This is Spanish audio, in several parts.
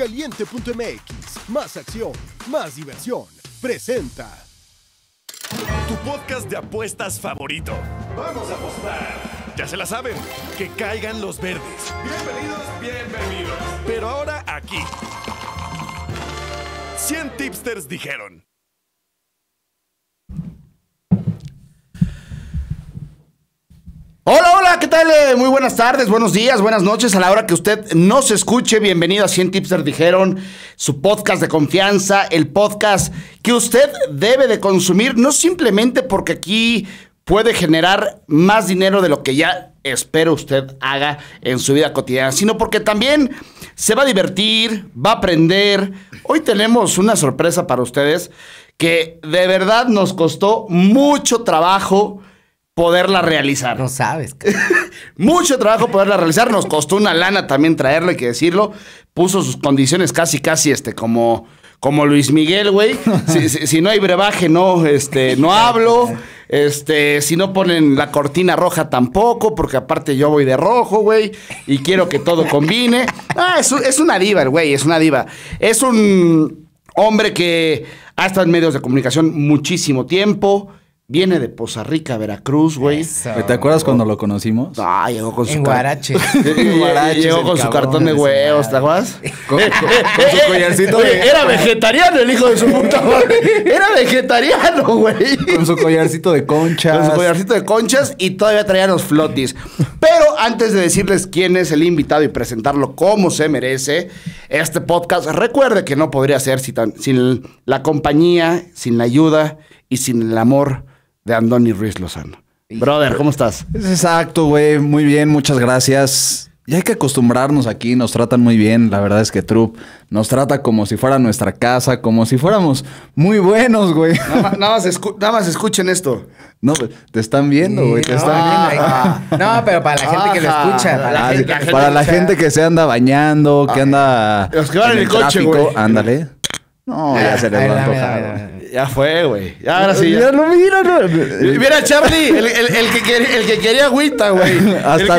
Caliente.mx, más acción, más diversión. Presenta. Tu podcast de apuestas favorito. Vamos a apostar. Ya se la saben, que caigan los verdes. Bienvenidos, bienvenidos. Pero ahora aquí. 100 tipsters dijeron. Hola, hola, ¿qué tal? Eh, muy buenas tardes, buenos días, buenas noches. A la hora que usted nos escuche, bienvenido a 100 Tipster Dijeron, su podcast de confianza, el podcast que usted debe de consumir, no simplemente porque aquí puede generar más dinero de lo que ya espero usted haga en su vida cotidiana, sino porque también se va a divertir, va a aprender. Hoy tenemos una sorpresa para ustedes que de verdad nos costó mucho trabajo poderla realizar. No sabes. Mucho trabajo poderla realizar. Nos costó una lana también traerla, hay que decirlo. Puso sus condiciones casi, casi, este, como, como Luis Miguel, güey. Si, no hay brebaje, no, este, no hablo. Este, si no ponen la cortina roja tampoco, porque aparte yo voy de rojo, güey, y quiero que todo combine. Ah, es, es una diva, güey, es una diva. Es un hombre que ha estado en medios de comunicación muchísimo tiempo. Viene de Poza Rica, Veracruz, güey. ¿Te acuerdas cuando lo conocimos? Ah, llegó con su En Guarache. llegó con su cartón de huevos, ¿te acuerdas? Con, su collarcito de... Era vegetariano el hijo de su puta madre. Era vegetariano, güey. Con su collarcito de conchas. Con su collarcito de conchas y todavía traía los flotis. Pero antes de decirles quién es el invitado y presentarlo como se merece, este podcast, recuerde que no podría ser sin la compañía, sin la ayuda y sin el amor de Andoni Ruiz Lozano. Brother, ¿cómo estás? Exacto, güey. Muy bien, muchas gracias. Ya hay que acostumbrarnos aquí, nos tratan muy bien. La verdad es que Troop nos trata como si fuera nuestra casa, como si fuéramos muy buenos, güey. Nada, más, escuchen esto. No, pues, te están viendo, güey. te no, están viendo. no, pero para la gente que lo escucha. Para la, ah, gente, que se anda bañando, que anda. Los que van en el, coche, güey. Ándale. No, ya se les va a ya fue, güey. Ya, ahora sí. Ya, no mira, no. Mira, Charlie, el, el, el, que, quería, el que quería agüita, güey. Hasta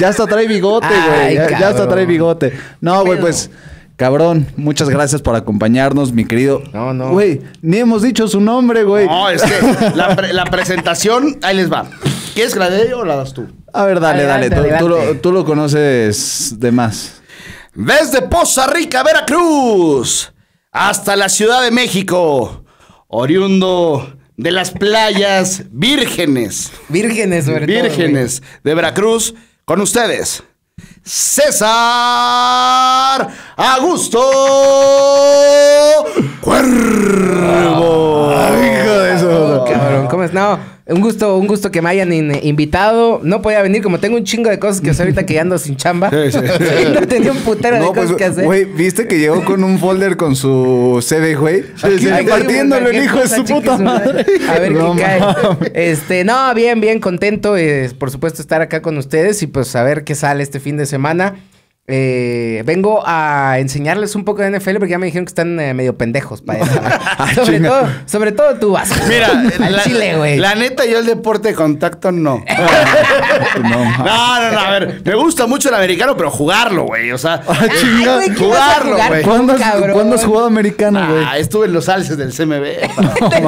Ya hasta trae bigote, güey. Ya, hasta trae bigote. No, güey, pues. Cabrón, muchas gracias por acompañarnos, mi querido. No, no. Güey, ni hemos dicho su nombre, güey. No, es que la, la presentación, ahí les va. ¿Quieres que la o la das tú? A ver, dale, dale. Tú, lo, tú lo conoces de más. Desde Poza Rica, Veracruz, hasta la Ciudad de México oriundo de las playas vírgenes. Vírgenes, sobre Vírgenes de Veracruz, con ustedes. César Augusto Cuervo. Hijo de oh, cabrón, ¿cómo es? No, un gusto, un gusto que me hayan eh, invitado. No podía venir, como tengo un chingo de cosas que hacer ahorita que ando sin chamba. Sí, no tenía un putero de pues, cosas que hacer. Güey, ¿viste que llegó con un folder con su CD, güey? Sí, partiéndolo el hijo de su puta madre. A ver qué cae. Este, no, bien, bien contento, eh, por supuesto, estar acá con ustedes y pues a ver qué sale este fin de semana. Eh, vengo a enseñarles un poco de NFL porque ya me dijeron que están eh, medio pendejos ah, sobre, todo, tú vas. Mira, la, Chile, güey. neta, yo el deporte de contacto no. no, no, no, a ver. Me gusta mucho el americano, pero jugarlo, güey. O sea, ah, jugarlo, güey. ¿Cuándo, has jugado americano, güey? Ah, estuve en los alces del CMB.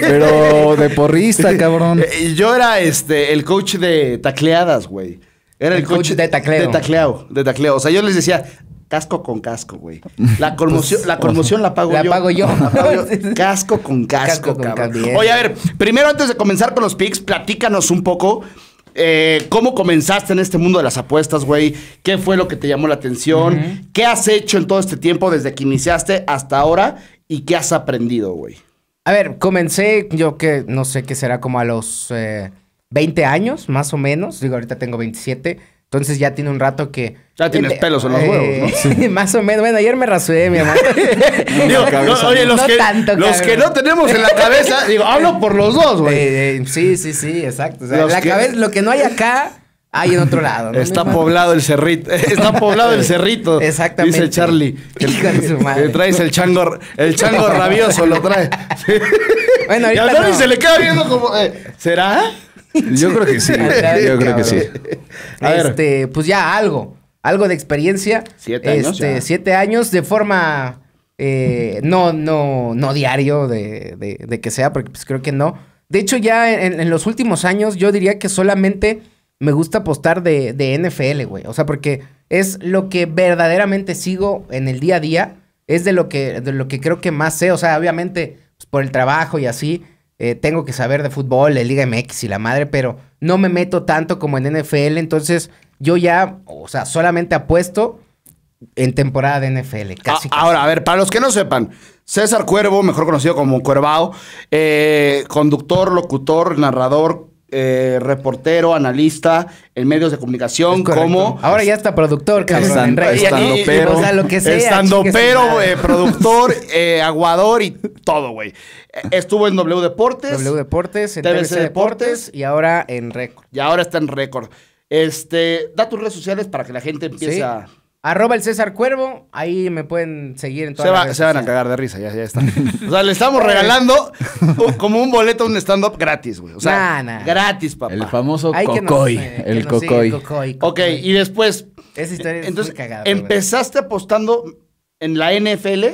pero de porrista, cabrón. Yo era este el coach de tacleadas, güey. Era el, coche coach, de tacleo. De tacleo, de tacleo. O sea, yo les decía, casco con casco, güey. La pues, conmoción, la, la pago yo. La pago yo. casco con casco, Oye, a ver, primero antes de comenzar con los picks, platícanos un poco. Eh, ¿Cómo comenzaste en este mundo de las apuestas, güey? ¿Qué fue lo que te llamó la atención? ¿Qué has hecho en todo este tiempo desde que iniciaste hasta ahora? ¿Y qué has aprendido, güey? A ver, comencé yo que no sé qué será como a los eh, 20 años, más o menos. Digo, ahorita tengo 27. Entonces ya tiene un rato que. Ya tienes pelos en los eh, huevos, ¿no? Sí. más o menos. Bueno, ayer me rasué, mi amor. digo, no, oye, los, que, los que no tenemos en la cabeza, digo, hablo por los dos, güey. Eh, eh, sí, sí, sí, exacto. O sea, la cabeza, lo que no hay acá, hay en otro lado. Está poblado el cerrito. Está poblado el cerrito. Exactamente. Dice Charlie. Que, traes el chango, el chango rabioso, lo trae. Bueno, Y a se le queda viendo como. ¿Será? Yo creo que sí. yo creo que sí. Este, pues ya algo, algo de experiencia. Siete años. Este, siete años de forma eh, no, no, no diario de, que sea, porque pues creo que no. De hecho, ya en, los últimos años, yo diría que solamente me gusta apostar de, NFL, güey. O sea, porque es lo que verdaderamente sigo en el día a día. Es de lo que, de lo que creo que más sé. O sea, obviamente, pues, por el trabajo y así eh, tengo que saber de fútbol, de Liga MX y la madre, pero no me meto tanto como en NFL, entonces yo ya, o sea, solamente apuesto en temporada de NFL, ah, casi. ahora, a ver, para los que no sepan, César Cuervo, mejor conocido como Cuervao, eh, conductor, locutor, narrador, eh, reportero, analista en medios de comunicación, como. Ahora ya está productor, cabrón. Estando pero. O sea, lo que sea. Estando pero, eh, productor, eh, aguador y todo, güey. E, estuvo en W Deportes. W Deportes, en Deportes, Y ahora en Récord. Y ahora está en Récord. Este, da tus redes sociales para que la gente empiece a. Arroba el César Cuervo, ahí me pueden seguir en todas se, se van a cagar de risa, ya, ya está. o sea, le estamos regalando como un boleto a un stand-up gratis, güey. O sea, gratis, papá. El famoso cocoy. Eh, el cocoy. Ok, y después. Esa historia es entonces, ¿Empezaste apostando en la NFL?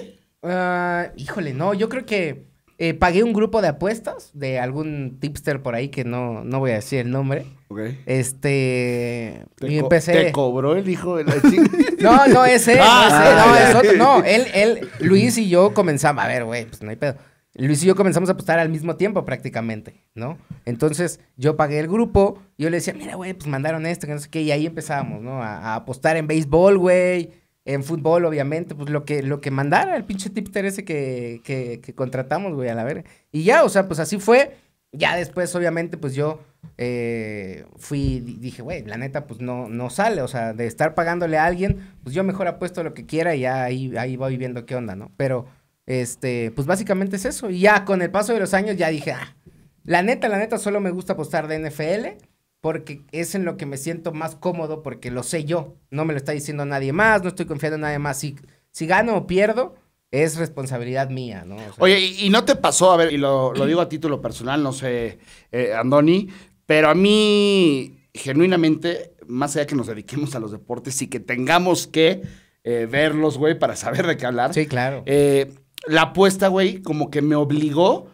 Ah, híjole, no, yo creo que eh, pagué un grupo de apuestas de algún tipster por ahí que no, no voy a decir el nombre. Ok. Este. y empecé. ¿Te cobró el hijo de la chica? no, no, ese. Ah, no, no, es otro. No, él, él, Luis y yo comenzamos. A ver, güey, pues no hay pedo. Luis y yo comenzamos a apostar al mismo tiempo prácticamente, ¿no? Entonces yo pagué el grupo, yo le decía, mira, güey, pues mandaron esto, que no sé qué, y ahí empezábamos, ¿no? a apostar en béisbol, güey, en fútbol, obviamente, pues lo que, lo que mandara el pinche tipter ese que, contratamos, güey, a la ver Y ya, o sea, pues así fue. Ya después, obviamente, pues yo eh, fui, dije, güey, la neta, pues no, no sale, o sea, de estar pagándole a alguien, pues yo mejor apuesto lo que quiera y ya ahí, ahí voy viendo qué onda, ¿no? Pero, este, pues básicamente es eso. Y ya con el paso de los años ya dije, ah, la neta, la neta, solo me gusta apostar de NFL porque es en lo que me siento más cómodo porque lo sé yo, no me lo está diciendo nadie más, no estoy confiando en nadie más. Si, si gano o pierdo, es responsabilidad mía, ¿no? Oye, y, no te pasó, a ver, y lo, digo a título personal, no sé, eh, Andoni, pero a mí, genuinamente, más allá que nos dediquemos a los deportes y que tengamos que eh, verlos, güey, para saber de qué hablar. Sí, claro. Eh, la apuesta, güey, como que me obligó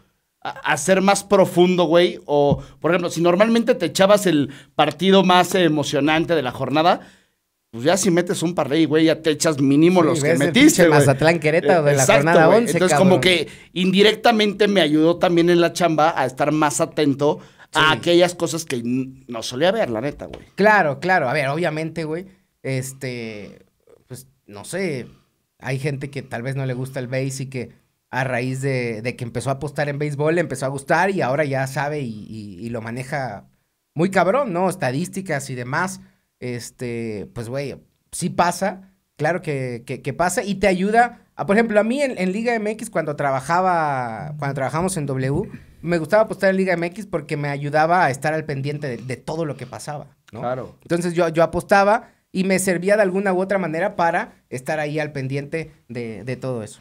hacer más profundo, güey? O, por ejemplo, si normalmente te echabas el partido más emocionante de la jornada, pues ya si metes un par y, güey, ya te echas mínimo los que metiste, güey. Mazatlán Querétaro de la jornada güey. Entonces, como que indirectamente me ayudó también en la chamba a estar más atento a aquellas cosas que no solía ver, la neta, güey. Claro, claro. A ver, obviamente, güey, este, pues, no sé, hay gente que tal vez no le gusta el base y que a raíz de, que empezó a apostar en béisbol, le empezó a gustar y ahora ya sabe y, lo maneja muy cabrón, ¿no? Estadísticas y demás. Este, pues, güey, sí pasa, claro que, pasa y te ayuda. A, por ejemplo, a mí en, Liga MX, cuando trabajaba, cuando trabajamos en W, me gustaba apostar en Liga MX porque me ayudaba a estar al pendiente de, todo lo que pasaba, ¿no? Claro. Entonces yo, yo apostaba y me servía de alguna u otra manera para estar ahí al pendiente de todo eso.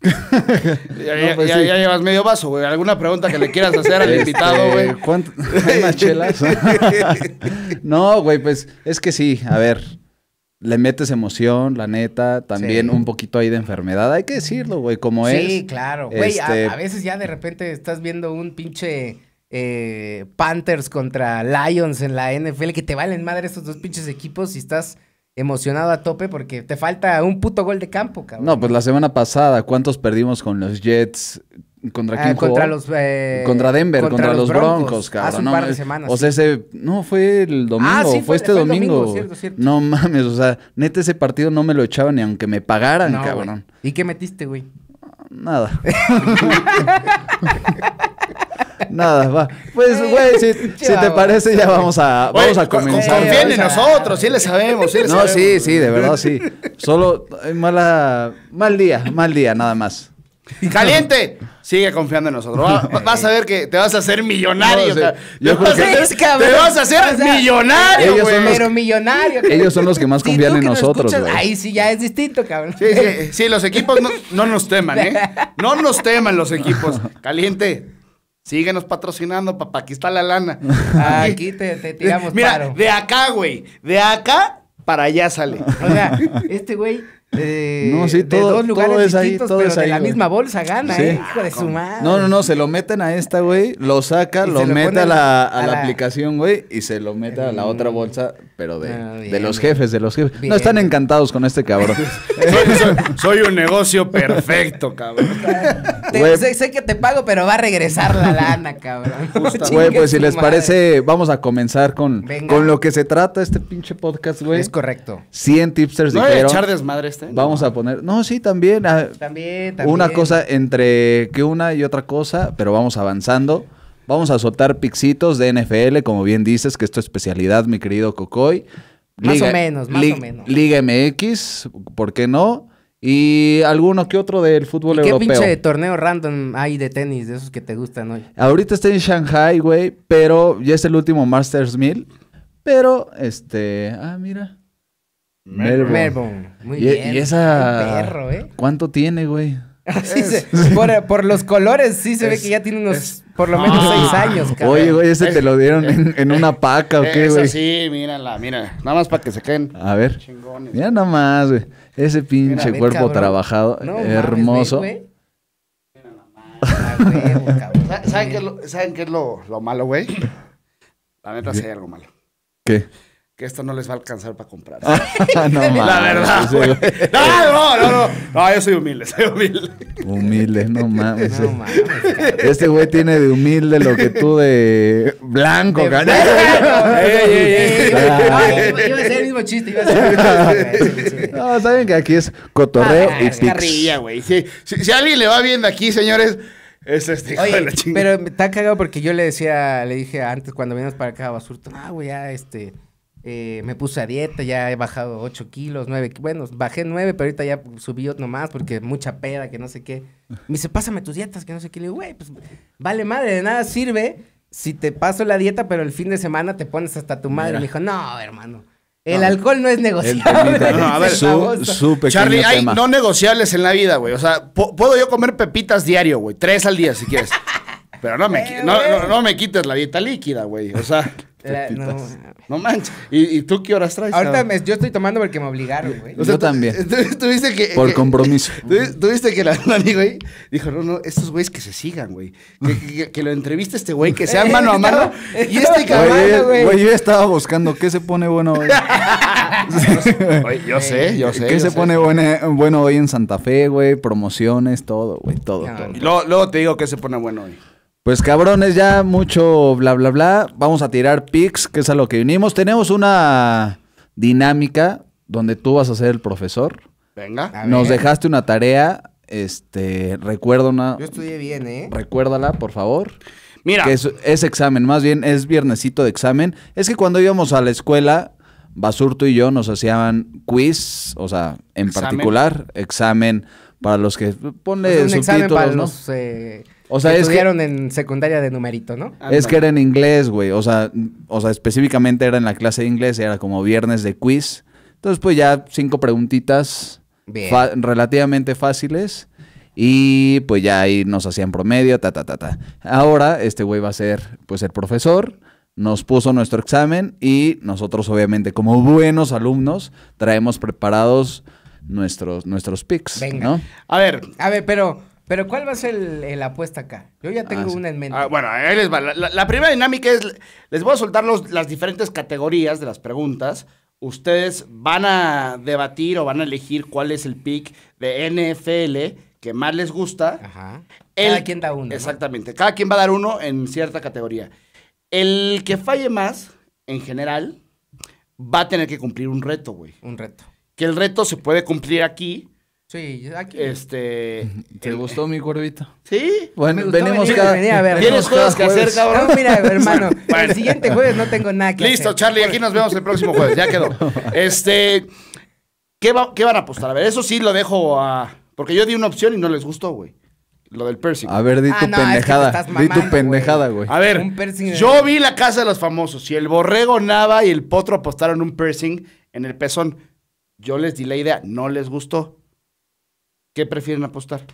Pues ya, llevas medio vaso, güey. ¿Alguna pregunta que le quieras hacer al este, invitado, güey? ¿Cuánto? ¿Hay más chelas? no, güey, pues es que sí, a ver. Le metes emoción, la neta, también un poquito ahí de enfermedad, hay que decirlo, güey, como es. Sí, claro, güey, este, a, veces ya de repente estás viendo un pinche eh, Panthers contra Lions en la NFL, que te valen madre estos dos pinches equipos y estás emocionado a tope porque te falta un puto gol de campo, cabrón. No, pues la semana pasada, ¿cuántos perdimos con los Jets? ¿Contra ah, quién Contra los... Eh, contra Denver, contra, los, Broncos, cabrón. Hace un par de semanas. O sea, ese... No, fue el ah, domingo. fue, este domingo. No mames, o sea, neta ese partido no me lo echaba ni aunque me pagaran, cabrón. ¿Y qué metiste, güey? Nada. Nada, va. Pues, güey, si, si, te parece, ya vamos a, vamos a comenzar. Confíen en nosotros, sí le sabemos, sí no, sí, sí, de verdad, sí. Solo eh, mala, mal día, mal día, nada más. Caliente, sigue confiando en nosotros. vas a ver que te vas a hacer millonario. yo te, vas que te, vas a hacer millonario, Pero millonario. Ellos son los que más confían en nosotros. ahí sí ya es distinto, cabrón. Sí, sí, sí los equipos no, nos teman, ¿eh? No nos teman los equipos. Caliente. Síguenos patrocinando, papá. Aquí está la lana. Aquí te, tiramos Mira, paro. de acá, güey. De acá para allá sale. O sea, este güey no, sí, todo, dos lugares ahí, pero es de la misma bolsa gana, eh, hijo de su madre. No, no, no, se lo meten a esta, güey, lo saca, lo mete a, la, a, aplicación, güey, y se lo mete a la eh. otra bolsa, pero de, ah, los jefes, de los jefes. No, están encantados con este cabrón. soy, un negocio perfecto, cabrón. sé, que te pago, pero va a regresar la lana, cabrón. güey, pues si les parece, vamos a comenzar con, con lo que se trata este pinche podcast, güey. Es correcto. 100 tipsters no dijeron. a echar desmadres Vamos a poner. No, sí, también, también, ah, también. Una cosa entre que una y otra cosa, pero vamos avanzando. Vamos a soltar pixitos de NFL, como bien dices, que es tu especialidad, mi querido Cocoy. más o menos, más o menos. Liga MX, ¿por qué no? Y alguno que otro del fútbol europeo. ¿Qué pinche torneo random hay de tenis de esos que te gustan hoy? Ahorita está en Shanghai, güey, pero ya es el último Masters 1000. Pero, este, ah, mira, Melbourne. Muy bien. Y esa. Perro, ¿eh? ¿Cuánto tiene, güey? por, los colores, sí se ve que ya tiene unos por lo menos ah. seis años, cabrón. Oye, güey, ese te lo dieron eh, en, una eh, paca o qué, güey. Sí, mírala, mira. Nada más para que se queden. A ver. Chingones. Mira nada más, güey. Ese pinche cuerpo trabajado, eh, hermoso. mira ah, ¿Saben, qué es lo, lo, lo malo, güey? La neta sí hay algo malo. ¿Qué? que esto no les va a alcanzar para comprar. Ah, no, la verdad. No, no, no, no, no. yo soy humilde, soy humilde. Humilde, no mames. No mames este güey tiene de humilde lo que tú de blanco, de Yo ah. Iba a ser el mismo chiste, iba a ser No, saben que aquí es cotorreo ah, y es güey. Si, si, alguien le va viendo aquí, señores, es este Oye, de la chingada. Pero está cagado porque yo le decía, le dije antes cuando veníamos para acá a Basurto, ah, güey, ya este eh, me puse a dieta, ya he bajado 8 kilos, 9, bueno, bajé 9, pero ahorita ya subí otro más porque mucha peda, que no sé qué. Me dice, pásame tus dietas, que no sé qué. Le digo, güey, pues vale madre, de nada sirve si te paso la dieta, pero el fin de semana te pones hasta tu madre. Me dijo, no, hermano. El alcohol no es negociable. No, no, a ver, su, Charlie, hay no negociables en la vida, güey. O sea, puedo yo comer pepitas diario, güey. Tres al día, si quieres. Pero no me, no, no, me quites la dieta líquida, güey. O sea, eh, no, manches. ¿Y, tú qué horas traes? Ahorita yo estoy tomando porque me obligaron, güey. yo también. que. Por compromiso. Tuviste que la dijo: No, no, estos güeyes que se sigan, güey. Que, lo entreviste este güey, que sea eh, mano a mano. y este cabrón, eh, güey. Güey, yo estaba buscando qué se pone bueno hoy. yo sé, yo sé. ¿Qué se pone bueno hoy en Santa Fe, güey? Promociones, todo, güey, todo. todo. luego, te digo qué se pone bueno hoy. Pues cabrones, ya mucho bla bla bla. Vamos a tirar pics, que es a lo que vinimos. Tenemos una dinámica donde tú vas a ser el profesor. Venga. Nos dejaste una tarea. Este, recuerda una. Yo estudié bien, ¿eh? Recuérdala, por favor. Mira. Que es, examen, más bien es viernesito de examen. Es que cuando íbamos a la escuela, Basurto y yo nos hacían quiz, o sea, en particular, examen para los que. Ponle pues subtítulos, para ¿no? Eh, o en secundaria de numerito, ¿no? Ah, es que era en inglés, güey. O sea, o sea, específicamente era en la clase de inglés, era como viernes de quiz. Entonces, pues ya cinco preguntitas relativamente fáciles. Y pues ya ahí nos hacían promedio, ta, ta, ta, ta. Ahora este güey va a ser pues el profesor, nos puso nuestro examen y nosotros obviamente como buenos alumnos traemos preparados nuestros, nuestros picks, Venga. ¿no? A ver, a ver, pero pero ¿cuál va a ser la apuesta acá? Yo ya tengo ah, una en mente. Ah, bueno, ahí les va. La, primera dinámica es, les voy a soltar los, las diferentes categorías de las preguntas. Ustedes van a debatir o van a elegir cuál es el pick de NFL que más les gusta. Ajá. El, cada quien da uno. Exactamente. Cada quien va a dar uno en cierta categoría. El que falle más, en general, va a tener que cumplir un reto, güey. Un reto. Que el reto se puede cumplir aquí Sí, aquí. Este. ¿Te gustó mi cuervito? Sí. Bueno, venimos cada. Tienes cosas que hacer, cabrón. No, mira, hermano. el siguiente jueves no tengo nada que Listo, hacer. Listo, Charlie, aquí nos vemos el próximo jueves. Ya quedó. Este. ¿qué, ¿Qué van a apostar? A ver, eso sí lo dejo a. Porque yo di una opción y no les gustó, güey. Lo del piercing. A ver, di ah, tu pendejada. di tu pendejada, güey. A ver, yo vi la casa de los famosos y el borrego Nava y el potro apostaron un piercing en el pezón. Yo les di la idea, no les gustó. ¿Qué prefieren apostar?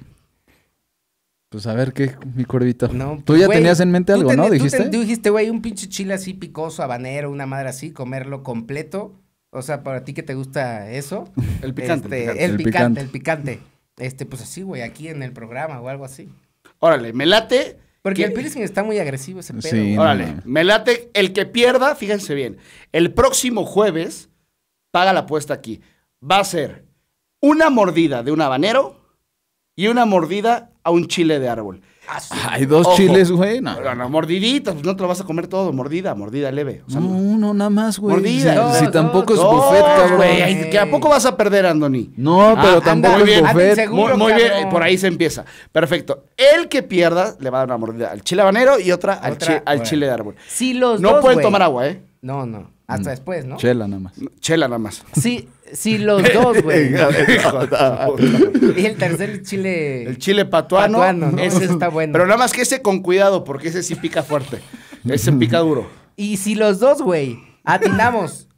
Pues a ver qué, mi cuervito. tú pues, ya tenías en mente algo, ¿no? Dijiste. Tú dijiste, güey, un pinche chile así picoso, habanero, una madre así, comerlo completo. O sea, para ti que te gusta eso. el picante. el, este, picante el, picante Este, pues así, güey, aquí en el programa o algo así. Órale, me late. Porque el piercing está muy agresivo ese pedo. Sí, Órale, me late. El que pierda, fíjense bien, el próximo jueves paga la apuesta aquí. Va a ser una mordida de un habanero y una mordida a un chile de árbol. Ah, Hay dos chiles, güey. No. mordiditas, pues no te lo vas a comer todo, mordida, mordida leve. no, no, nada más, güey. Mordida. Si, tampoco es buffet, cabrón. Güey, que a poco vas a perder, Andoni. No, pero ah, tampoco es bien, buffet. Seguro, muy, bien, por ahí se empieza. Perfecto. El que pierda le va a dar una mordida al chile habanero y otra, al, chile de árbol. Si los no pueden tomar agua, ¿eh? No, no. Hasta mm. después, ¿no? Chela nada más. Chela nada más. Sí, sí, los dos, güey. y el tercer chile. El chile patuano. Ese está bueno. Pero nada más que ese con cuidado, porque ese sí pica fuerte. Ese pica duro. Y si los dos, güey, atinamos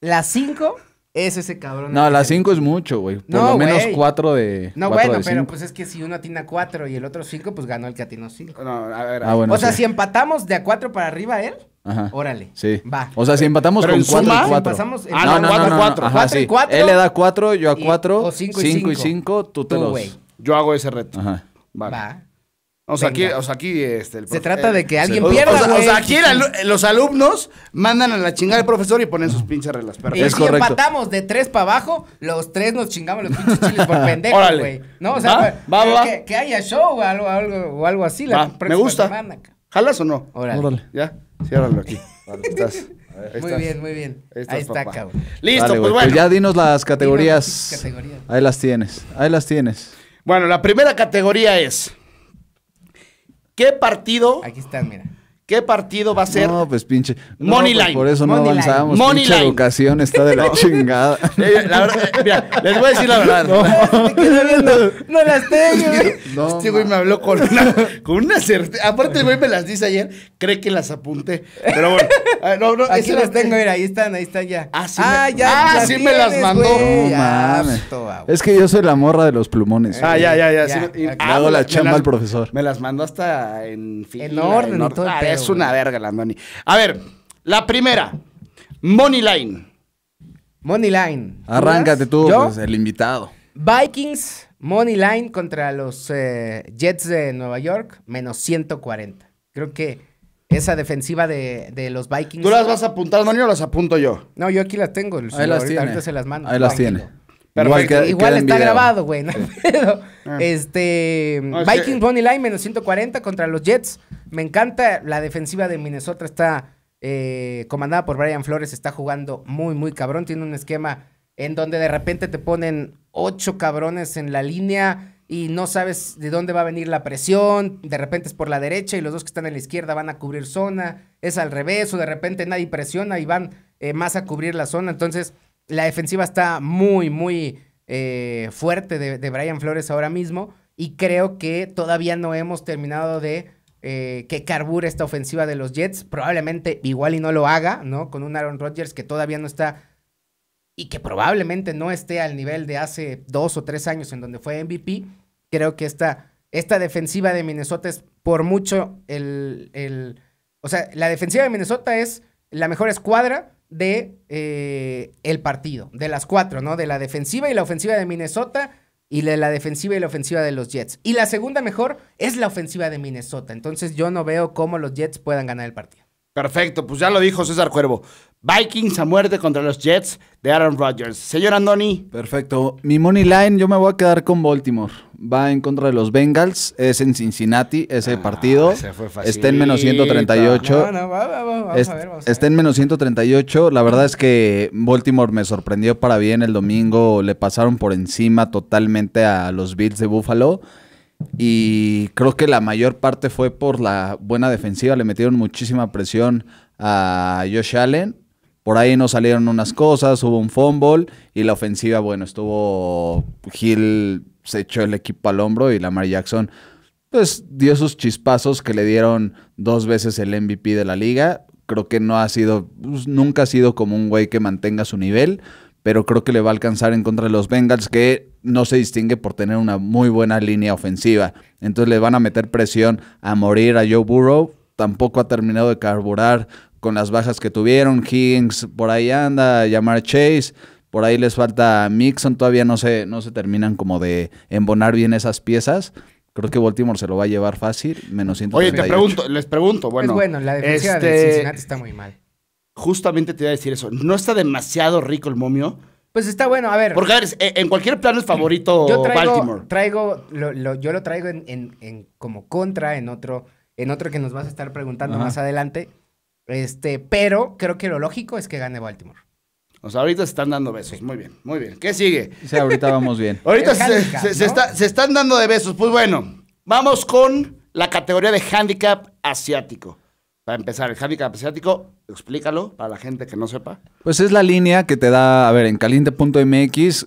las cinco, es ese cabrón. No, las cinco es mucho, güey. Por lo menos 4 cuatro de. No, bueno, pero pues es que si uno atina cuatro y el otro cinco, pues ganó el que atinó cinco. No, a ver. ah, bueno, o sea, si empatamos de a cuatro para arriba él. Órale. Sí. Va. O sea, si empatamos con 4 y 4. Pasamos ah, no, no, 4 no, 4. 4 y 4. Él le da 4, yo a 4. O 5 y 5. Tú te los. Yo hago ese reto. Ajá. Vale. Va. O sea, aquí, o sea, aquí este, el Se trata de que alguien pierda. O, sea, o sea, aquí los alumnos mandan a la chingada al profesor y ponen sus pinches reglas. Perfecto. Y es si empatamos de tres para abajo, los tres nos chingamos los pinches chiles por pendejo, güey. No, o sea, va, va, Que, que, haya show o algo, algo, o algo así. La Me gusta. ¿Jalas o no? Órale. Órale. Ya. Ciérralo aquí. estás. muy bien, muy bien. ahí está, papá. cabrón. Listo, pues bueno. Pues ya dinos las categorías. categorías. Ahí las tienes. Ahí las tienes. Bueno, la primera categoría es. ¿Qué partido? Aquí están, mira. ¿Qué partido va a ser? No, pues pinche. Money pues, por eso no avanzamos. Money pinche educación está de la chingada. Eh, la verdad, eh, mira, les voy a decir la verdad. No, no, las tengo, güey. No, este güey me habló con una, con una certeza. Aparte, el güey me las dice ayer. Cree que las apunté. Pero bueno. Ah, no, no, Aquí las tengo, mira, ahí están, ahí están ya. Ah, sí, ah, ya, ah, sí me las mandó. No ah, mames. Pues, es que yo soy la morra de los plumones. Ah, ya, ya, ya. Ah, hago la chamba al profesor. Me las mandó hasta en En orden, en todo el es una verga, la money. A ver, la primera. Money Line. Money Line. Arráncate tú, pues, el invitado. Vikings, Money Line contra los eh, Jets de Nueva York, menos 140. Creo que esa defensiva de, los Vikings. ¿Tú las vas a apuntar, Money, o las apunto yo? No, yo aquí las tengo. Ahí las las mando. Ahí las tiene. Igual, está grabado, güey. Ah. Este. Vikings Bonnie Line menos 140 contra los Jets. Me encanta. La defensiva de Minnesota está eh, comandada por Brian Flores. Está jugando muy, muy cabrón. Tiene un esquema en donde de repente te ponen ocho cabrones en la línea y no sabes de dónde va a venir la presión, de repente es por la derecha y los dos que están en la izquierda van a cubrir zona, es al revés o de repente nadie presiona y van eh, más a cubrir la zona. Entonces, la defensiva está muy, muy eh, fuerte de, Brian Flores ahora mismo y creo que todavía no hemos terminado de eh, que carbure esta ofensiva de los Jets. Probablemente igual y no lo haga, ¿no? Con un Aaron Rodgers que todavía no está y que probablemente no esté al nivel de hace dos o tres años en donde fue MVP. Creo que esta, esta defensiva de Minnesota es por mucho el, el... O sea, la defensiva de Minnesota es la mejor escuadra de eh, el partido, de las cuatro, ¿no? De la defensiva y la ofensiva de Minnesota y de la defensiva y la ofensiva de los Jets. Y la segunda mejor es la ofensiva de Minnesota. Entonces yo no veo cómo los Jets puedan ganar el partido. Perfecto, pues ya lo dijo César Cuervo. Vikings a muerte contra los Jets de Aaron Rodgers. Señor Andoni. Perfecto. Mi money line, yo me voy a quedar con Baltimore. Va en contra de los Bengals. Es en Cincinnati ese ah, partido. fue está en menos 138. Está en menos 138. La verdad es que Baltimore me sorprendió para bien el domingo. Le pasaron por encima totalmente a los Bills de Buffalo. Y creo que la mayor parte fue por la buena defensiva. Le metieron muchísima presión a Josh Allen por ahí no salieron unas cosas, hubo un fumble y la ofensiva, bueno, estuvo Hill se echó el equipo al hombro y Lamar Jackson pues dio sus chispazos que le dieron dos veces el MVP de la liga. Creo que no ha sido pues, nunca ha sido como un güey que mantenga su nivel, pero creo que le va a alcanzar en contra de los Bengals que no se distingue por tener una muy buena línea ofensiva. Entonces le van a meter presión a morir a Joe Burrow. Tampoco ha terminado de carburar con las bajas que tuvieron. Higgins por ahí anda, llamar Chase. Por ahí les falta Mixon, todavía no se, no se terminan como de embonar bien esas piezas. Creo que Baltimore se lo va a llevar fácil, menos 138. Oye, te pregunto, les pregunto, bueno. Es bueno, la defensa este... Cincinnati está muy mal. Justamente te voy a decir eso. ¿No está demasiado rico el momio? Pues está bueno, a ver. Porque a ver, en cualquier plano es favorito yo traigo, Baltimore. yo lo traigo en, como contra en otro, en otro que nos vas a estar preguntando más adelante. Este, pero creo que lo lógico es que gane Baltimore. O sea, ahorita se están dando besos. Muy bien, muy bien. ¿Qué sigue? O ahorita vamos bien. ahorita se, está, se están dando de besos. Pues bueno, vamos con la categoría de handicap asiático. Para empezar, el handicap asiático, explícalo para la gente que no sepa. Pues es la línea que te da, a ver, en caliente.mx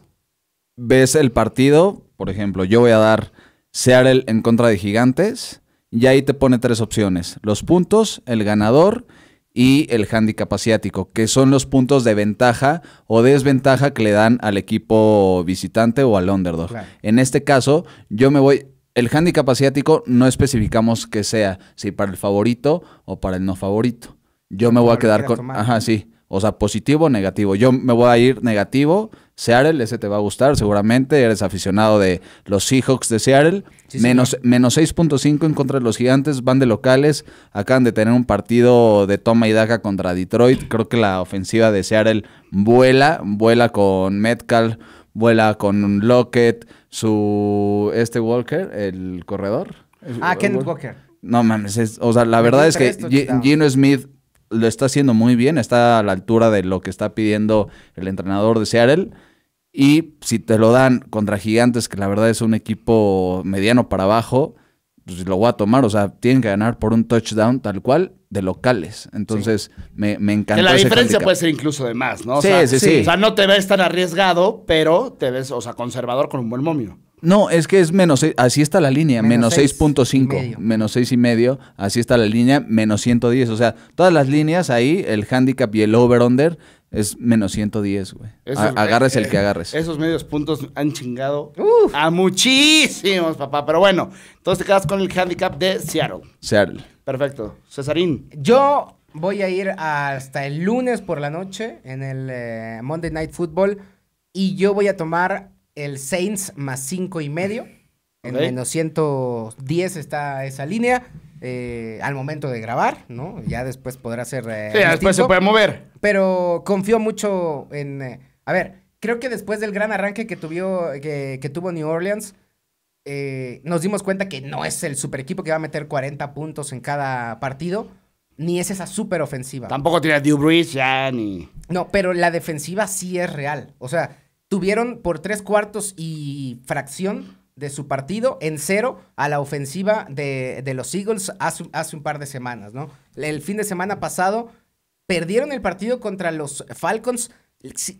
ves el partido. Por ejemplo, yo voy a dar Seattle en contra de Gigantes. Y ahí te pone tres opciones. Los puntos, el ganador y el handicap asiático, que son los puntos de ventaja o desventaja que le dan al equipo visitante o al underdog. En este caso, yo me voy... El handicap asiático no especificamos que sea si para el favorito o para el no favorito. Yo me voy a quedar con... Ajá, sí. O sea, positivo o negativo. Yo me voy a ir negativo Seattle, ese te va a gustar seguramente. Eres aficionado de los Seahawks de Seattle. menos menos 6.5 en contra de los Gigantes. Van de locales. Acaban de tener un partido de toma y daca contra Detroit. Creo que la ofensiva de Seattle vuela. Vuela con Metcalf. Vuela con Lockett. Su. Este Walker, el corredor. Ah, Kenneth Walker. No mames. o sea, la verdad es que Gino Smith lo está haciendo muy bien, está a la altura de lo que está pidiendo el entrenador de Seattle. Y si te lo dan contra Gigantes, que la verdad es un equipo mediano para abajo, pues lo voy a tomar. O sea, tienen que ganar por un touchdown tal cual de locales. Entonces, me, me encanta. la diferencia puede ser incluso de más, ¿no? O sí, sea, sí, sí, O sea, no te ves tan arriesgado, pero te ves, o sea, conservador con un buen momio. No, es que es menos, así está la línea, menos 6.5, menos 6 y medio, así está la línea, menos 110, o sea, todas las líneas ahí, el handicap y el over-under es menos 110, güey. Agarres el que eh, agarres. Esos medios puntos han chingado a muchísimos, papá. Pero bueno, entonces te quedas con el handicap de Seattle. Seattle. Perfecto. Cesarín. Yo voy a ir hasta el lunes por la noche en el eh, Monday Night Football y yo voy a tomar el Saints más cinco y medio. En menos 110 está esa línea. Eh, al momento de grabar, ¿no? Ya después podrá ser... Eh, sí, después se puede mover. Pero confío mucho en... Eh, a ver, creo que después del gran arranque que, tuvió, que, que tuvo New Orleans, nos dimos cuenta que no es el super equipo que va a meter 40 puntos en cada partido, ni es esa súper ofensiva. Tampoco tiene a Drew ya, ni... No, pero la defensiva sí es real. O sea, tuvieron por tres cuartos y fracción de su partido en cero a la ofensiva de, los Eagles hace, un par de semanas, ¿no? El fin de semana pasado perdieron el partido contra los Falcons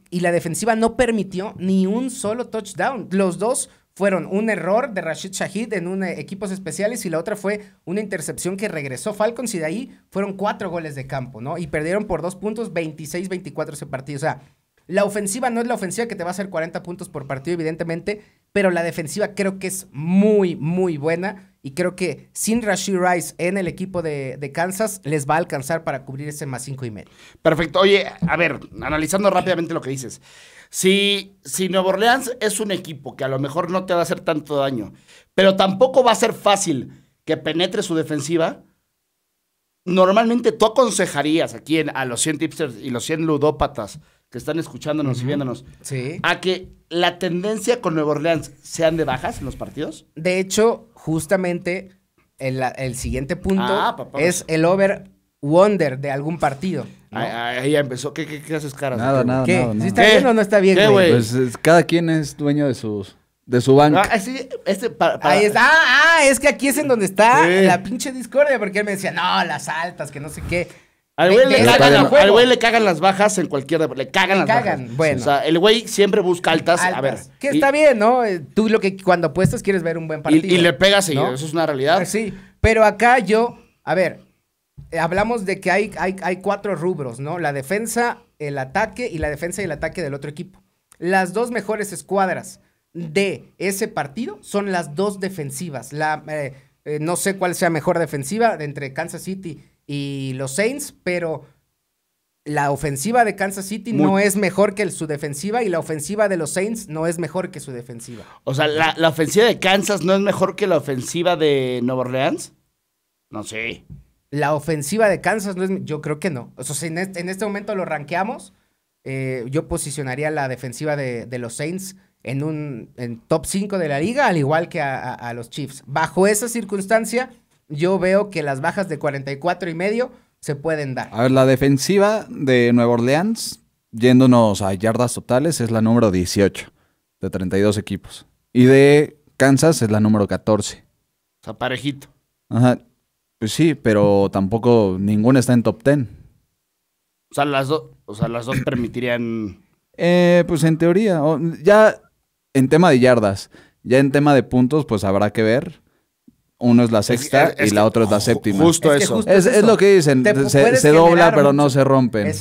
y la defensiva no permitió ni un solo touchdown. Los dos fueron un error de Rashid Shahid en un, eh, equipos especiales y la otra fue una intercepción que regresó Falcons y de ahí fueron cuatro goles de campo, ¿no? Y perdieron por dos puntos 26-24 ese partido. O sea, la ofensiva no es la ofensiva que te va a hacer 40 puntos por partido, evidentemente, pero la defensiva creo que es muy, muy buena. Y creo que sin Rashid Rice en el equipo de, Kansas les va a alcanzar para cubrir ese más cinco y medio. Perfecto. Oye, a ver, analizando rápidamente lo que dices. Si, si Nuevo Orleans es un equipo que a lo mejor no te va a hacer tanto daño, pero tampoco va a ser fácil que penetre su defensiva, normalmente tú aconsejarías aquí a los 100 tipsters y los 100 ludópatas que están escuchándonos y viéndonos, ¿Sí? a que la tendencia con Nueva Orleans sean de bajas en los partidos? De hecho, justamente el, el siguiente punto ah, es el over wonder de algún partido. Ahí, ya empezó. ¿Qué, haces caras? Nada, nada, nada, está bien o no está bien, güey? Pues cada quien es dueño de sus de su banco. Ah, sí, este ah, ah, es que aquí es en donde está la pinche discordia, porque él me decía, no, las altas, que no sé qué. Al güey, le cagan, las bajas en cualquier... Le cagan las bajas. Bueno. O sea, el güey siempre busca altas, a ver. Que está bien, ¿no? Eh, tú lo que cuando apuestas quieres ver un buen partido. Y, le pegas y eso es una realidad. Eh, sí, pero acá yo... A ver, eh, hablamos de que hay, hay, cuatro rubros, ¿no? La defensa, el ataque y la defensa y el ataque del otro equipo. Las dos mejores escuadras de ese partido son las dos defensivas. La... no sé cuál sea mejor defensiva entre Kansas City y los Saints, pero la ofensiva de Kansas City no es mejor que su defensiva y la ofensiva de los Saints no es mejor que su defensiva. O sea, la, ofensiva de Kansas no es mejor que la ofensiva de Nueva Orleans. No sé. La ofensiva de Kansas no es. Yo creo que no. O sea, en, este, momento lo rankeamos, eh, yo posicionaría la defensiva de, los Saints en un en top 5 de la liga, al igual que a los Chiefs. Bajo esa circunstancia yo veo que las bajas de 44 y medio se pueden dar. A ver, la defensiva de Nueva Orleans, yéndonos a yardas totales, es la número 18 de 32 equipos. Y de Kansas es la número 14. O sea, parejito. Ajá. Pues sí, pero tampoco ninguna está en top 10. O sea, las, dos o sea, las dos permitirían... Eh, pues en teoría, ya en tema de yardas, ya en tema de puntos, pues habrá que ver uno es la sexta y la otra es la séptima. Justo eso. es, lo que dicen. se, dobla, pero no se rompen.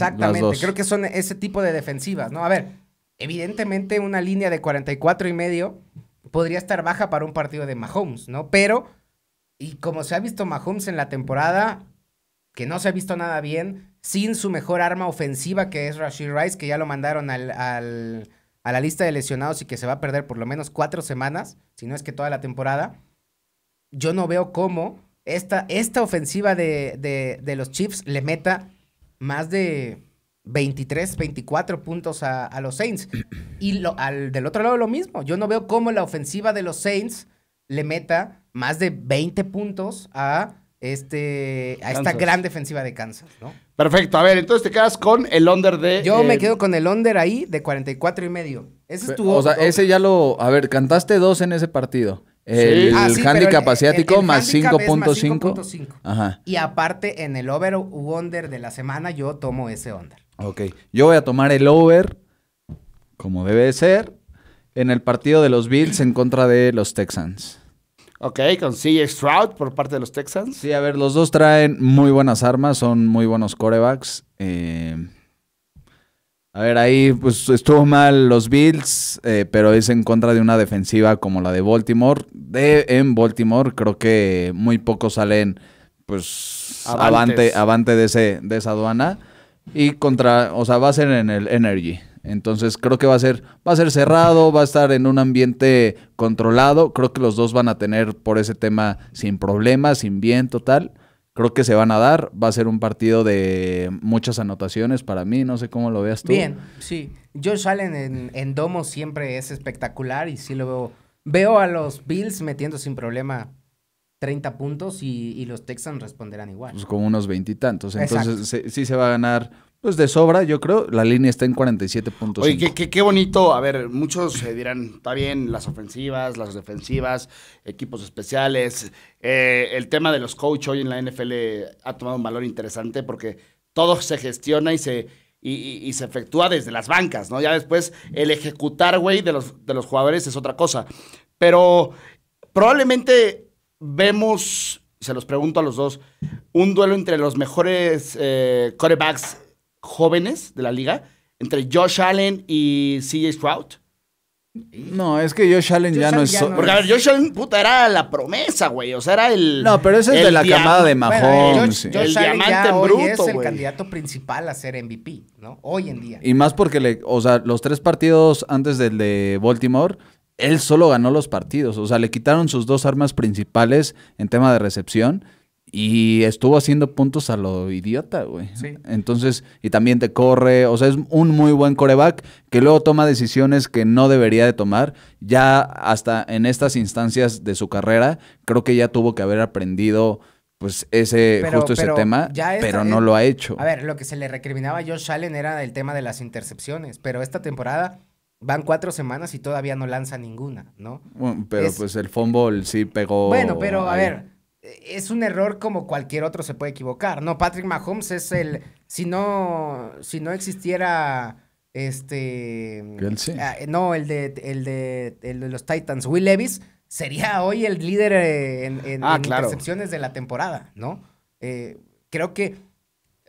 dos. Creo que son ese tipo de defensivas, ¿no? A ver, evidentemente una línea de 44 y medio podría estar baja para un partido de Mahomes, ¿no? Pero, y como se ha visto Mahomes en la temporada, que no se ha visto nada bien, sin su mejor arma ofensiva, que es Rashid Rice, que ya lo mandaron al, a la lista de lesionados y que se va a perder por lo menos cuatro semanas, si no es que toda la temporada yo no veo cómo esta, esta ofensiva de, los Chiefs le meta más de 23, 24 puntos a, los Saints. Y lo, al, del otro lado lo mismo. Yo no veo cómo la ofensiva de los Saints le meta más de 20 puntos a, este, a esta gran defensiva de Kansas, Perfecto, a ver, entonces te quedas con el under de. Yo me eh, quedo con el under ahí de 44 y medio. Ese es tu. O sea, ese ya lo. A ver, cantaste dos en ese partido. El, ah, handicap asiático más 5.5. Y aparte, en el over wonder under de la semana, yo tomo ese under. Ok. Yo voy a tomar el over, como debe ser, en el partido de los Bills en contra de los Texans. Ok, con CJ Stroud por parte de los Texans. Sí, a ver, los dos traen muy buenas armas, son muy buenos corebacks. Eh, a ver, ahí pues estuvo mal los Bills, eh, pero es en contra de una defensiva como la de Baltimore. De, en Baltimore creo que muy pocos salen pues avante, de, ese, de esa aduana. Y contra, o sea, va a ser en el Energy. Entonces creo que va a ser, va a ser cerrado, va a estar en un ambiente controlado. Creo que los dos van a tener por ese tema sin problemas, sin viento, tal. Creo que se van a dar. Va a ser un partido de muchas anotaciones para mí. No sé cómo lo veas tú. Bien, sí. Yo Allen en, domo siempre es espectacular y si lo veo. Veo a los Bills metiendo sin problema 30 puntos y, y los Texans responderán igual. Pues como unos veintitantos. Entonces sí se va a ganar pues de sobra, yo creo. La línea está en 47.5. Oye, qué, bonito. A ver, muchos dirán, está bien, las ofensivas, las defensivas, equipos especiales. Eh, el tema de los coaches hoy en la NFL ha tomado un valor interesante porque todo se gestiona y se, y, se efectúa desde las bancas, ¿no? Ya después el ejecutar, güey, de los, de los jugadores es otra cosa. Pero probablemente vemos, se los pregunto a los dos, un duelo entre los mejores corebacks. Eh, quarterbacks jóvenes de la liga, entre Josh Allen y CJ Stroud. No, es que Josh Allen ya no es. porque Josh Allen, puta, era la promesa, güey. O sea, era el. No, pero ese es de la camada de Mahomes. el diamante bruto, es el candidato principal a ser MVP, ¿no? Hoy en día. Y más porque, le, o sea, los tres partidos antes del de Baltimore, él solo ganó los partidos. O sea, le quitaron sus dos armas principales en tema de recepción. Y estuvo haciendo puntos a lo idiota, güey. Sí. Entonces, y también te corre. O sea, es un muy buen coreback que luego toma decisiones que no debería de tomar. Ya hasta en estas instancias de su carrera, creo que ya tuvo que haber aprendido pues ese justo ese tema, pero no lo ha hecho. A ver, lo que se le recriminaba a Josh Allen era el tema de las intercepciones, pero esta temporada van cuatro semanas y todavía no lanza ninguna, ¿no? pero pues el fumble sí pegó. Bueno, pero a ver, e, es un error como cualquier otro se puede equivocar. No, Patrick Mahomes es el. Si no, si no existiera. Este. Ah, no, el de, el de, el de los Titans. Will Levis sería hoy el líder eh, en, en, ah, intercepciones de la temporada, ¿no? Eh, creo que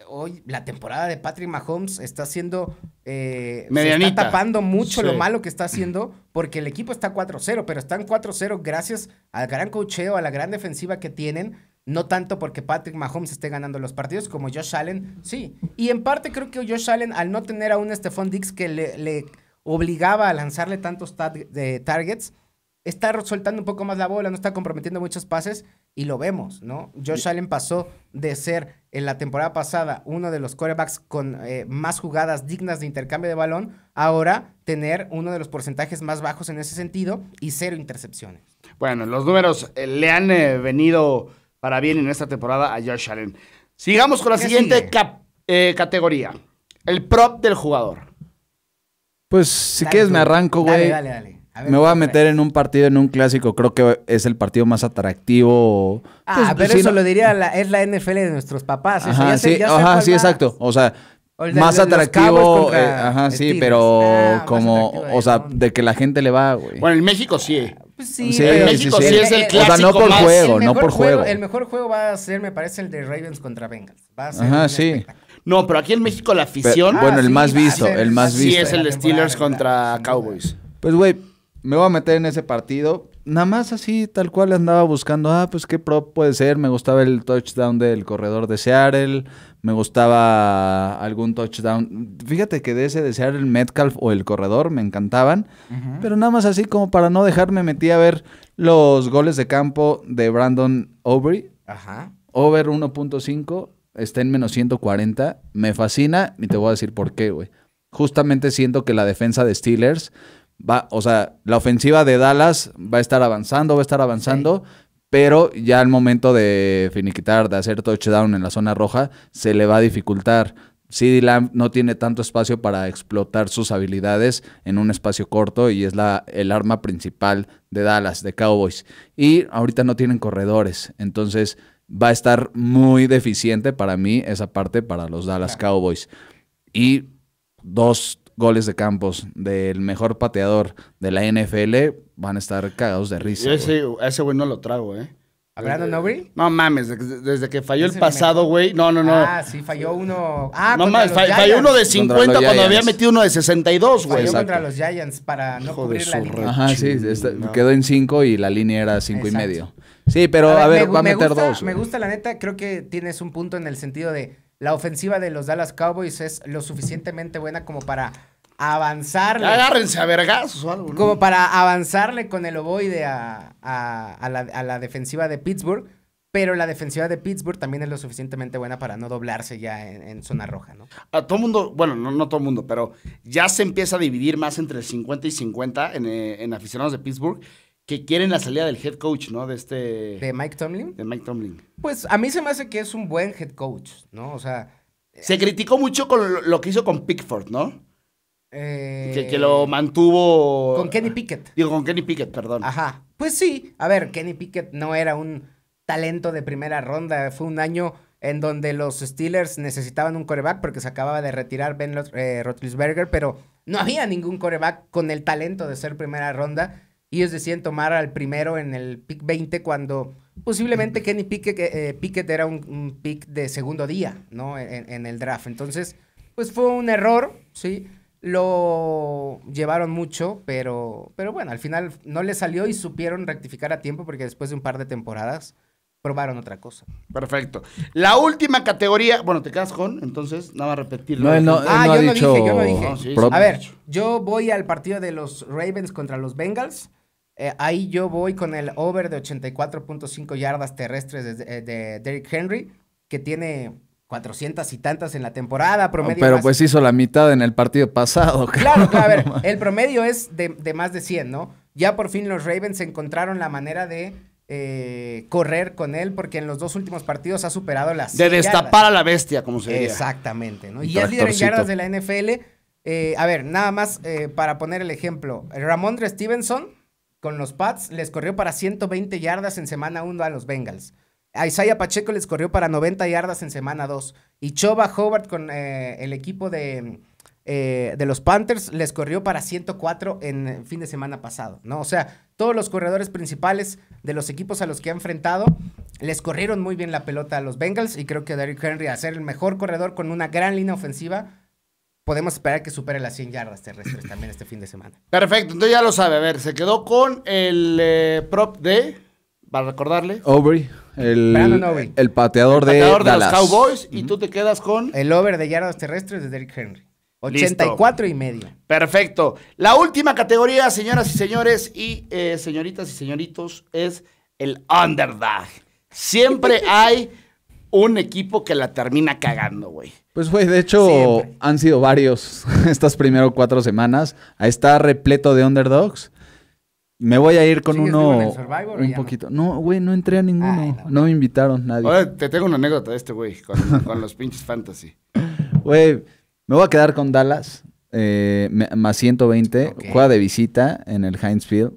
hoy la temporada de Patrick Mahomes está haciendo. Eh, se está tapando mucho lo malo que está haciendo porque el equipo está 4-0, pero están 4-0 gracias al gran cocheo, a la gran defensiva que tienen. No tanto porque Patrick Mahomes esté ganando los partidos como Josh Allen, sí. Y en parte creo que Josh Allen, al no tener a un Stephon Dix que le, obligaba a lanzarle tantos targets, está soltando un poco más la bola, no está comprometiendo muchos pases y lo vemos, ¿no? Josh Allen pasó de ser en la temporada pasada uno de los quarterbacks con eh, más jugadas dignas de intercambio de balón, ahora tener uno de los porcentajes más bajos en ese sentido y cero intercepciones. Bueno, los números eh, le han eh, venido para bien en esta temporada a Josh Allen. Sigamos con la siguiente categoría, el prop del jugador. Pues si quieres me arranco, güey. Dale, dale, dale me voy a meter en un partido, en un clásico. Creo que es el partido más atractivo. Ah, pues, pero pues, eso lo diría, es la NFL de nuestros papás. Ajá, sí, ajá, sí exacto. O sea, más atractivo, ajá, sí, pero como, o sea, de que la gente le va, güey. Bueno, en México sí. Ah, pues sí, sí, México sí, es el clásico. O sea, no por juego, no por juego, El mejor juego va a ser, me parece, el de Ravens contra Bengals. ajá, sí. No, pero aquí en México la afición. bueno, el ah, más visto, el más visto. Sí, es el de Steelers contra Cowboys. Pues, güey, me voy a meter en ese partido. Nada más así, tal cual andaba buscando, ah, pues qué prop puede ser. Me gustaba el touchdown del corredor de Seattle, me gustaba algún touchdown. Fíjate que de ese de Seattle, Metcalf o el corredor me encantaban, pero nada más así como para no dejarme metí a ver los goles de campo de Brandon Aubrey. Ajá. Over 1.5, está en menos 140, me fascina y te voy a decir por qué, güey. Justamente siento que la defensa de Steelers o sea, la ofensiva de Dallas va a estar avanzando, va a estar avanzando, pero ya al momento de finiquitar, de hacer touchdown en la zona roja, se le va a dificultar. CD Lamb no tiene tanto espacio para explotar sus habilidades en un espacio corto y es la, el arma principal de Dallas, de Cowboys. Y ahorita no tienen corredores, entonces va a estar muy deficiente para mí esa parte para los Dallas Cowboys. Y dos goles de campos del mejor pateador de la NFL, van a estar cagados de risa. ese, güey. no lo trago, ¿eh? ¿Hablando eh, no, Aubrey? No mames, desde, que falló el pasado, güey. No, no, no. Ah, sí, falló uno. Ah, no mames, falló uno de 50 cuando había metido uno de 62, güey. Falló contra los Giants para no cubrir la línea. Ajá, sí, este, quedó en 5 y la línea era 5 y medio. Sí, pero a ver, va a meter 2. dos. Me gusta, la neta, creo que tienes un punto en el sentido de la ofensiva de los Dallas Cowboys es lo suficientemente buena como para avanzarle. Agárrense a vergazos o algo. Como para avanzarle con el ovoide a, la, defensiva de Pittsburgh. Pero la defensiva de Pittsburgh también es lo suficientemente buena para no doblarse ya en, zona roja, ¿no? A todo mundo, bueno, no, no todo mundo, pero ya se empieza a dividir más entre 50 y 50 en, eh, en aficionados de Pittsburgh que quieren la salida del head coach, ¿no? De este... ¿De Mike Tomlin? De Mike Tomlin. Pues a mí se me hace que es un buen head coach, ¿no? O sea... Se eh, criticó mucho con lo que hizo con Pickford, ¿no? Eh, que, lo mantuvo. Con Kenny Pickett. Digo, con Kenny Pickett, perdón. Ajá. Pues sí, a ver, Kenny Pickett no era un talento de primera ronda. Fue un año en donde los Steelers necesitaban un coreback porque se acababa de retirar Ben eh, Roethlisberger, pero no había ningún coreback con el talento de ser primera ronda. Y ellos decían tomar al primero en el pick 20 cuando posiblemente Kenny Pickett, eh, era un, pick de segundo día, ¿no? En, en el draft. Entonces, pues fue un error, ¿sí? Lo llevaron mucho, pero, pero bueno, al final no le salió y supieron rectificar a tiempo porque después de un par de temporadas probaron otra cosa. Perfecto. La última categoría, bueno, te quedas con, entonces, nada más repetirlo. No, no, ah, no yo, dije, yo no dije, A ver, yo voy al partido de los Ravens contra los Bengals. Eh, ahí yo voy con el over de 84.5 yardas terrestres de, de Derrick Henry, que tiene 400 y tantas en la temporada, promedio. pero pues hizo la mitad en el partido pasado. Claro, claro, a ver, el promedio es de, más de 100, ¿no? Ya por fin los Ravens encontraron la manera de eh, correr con él, porque en los dos últimos partidos ha superado las. De destapar a la bestia, como se dice. Exactamente, ¿no? Y es líder en yardas de la NFL. Eh, a ver, nada más eh, para poner el ejemplo. Ramondre Stevenson con los Pats les corrió para 120 yardas en semana 1 a los Bengals. A Isaiah Pacheco les corrió para 90 yardas en semana 2. Y Choba Hobart con eh, el equipo de, eh, de los Panthers les corrió para 104 en fin de semana pasado, ¿no? O sea, todos los corredores principales de los equipos a los que ha enfrentado les corrieron muy bien la pelota a los Bengals y creo que Derrick Henry, a ser el mejor corredor con una gran línea ofensiva, podemos esperar que supere las 100 yardas terrestres también este fin de semana. Perfecto, entonces ya lo sabe. A ver, se quedó con el eh, prop de para recordarle. Aubrey, el, el pateador, pateador de, Cowboys. Y tú te quedas con. El over de yardas terrestres de Derrick Henry. 84 y media. Perfecto. La última categoría, señoras y señores, y eh, señoritas y señoritos, es el underdog. Siempre hay un equipo que la termina cagando, güey. Pues, güey, de hecho, han sido varios estas primeras cuatro semanas. Ahí está repleto de underdogs. Me voy a ir con uno un poquito. No, güey, no entré a ninguno. no. me invitaron nadie. te tengo una anécdota de este güey con, los pinches fantasy. Güey, me voy a quedar con Dallas eh, más 120. Juega de visita en el Heinz Field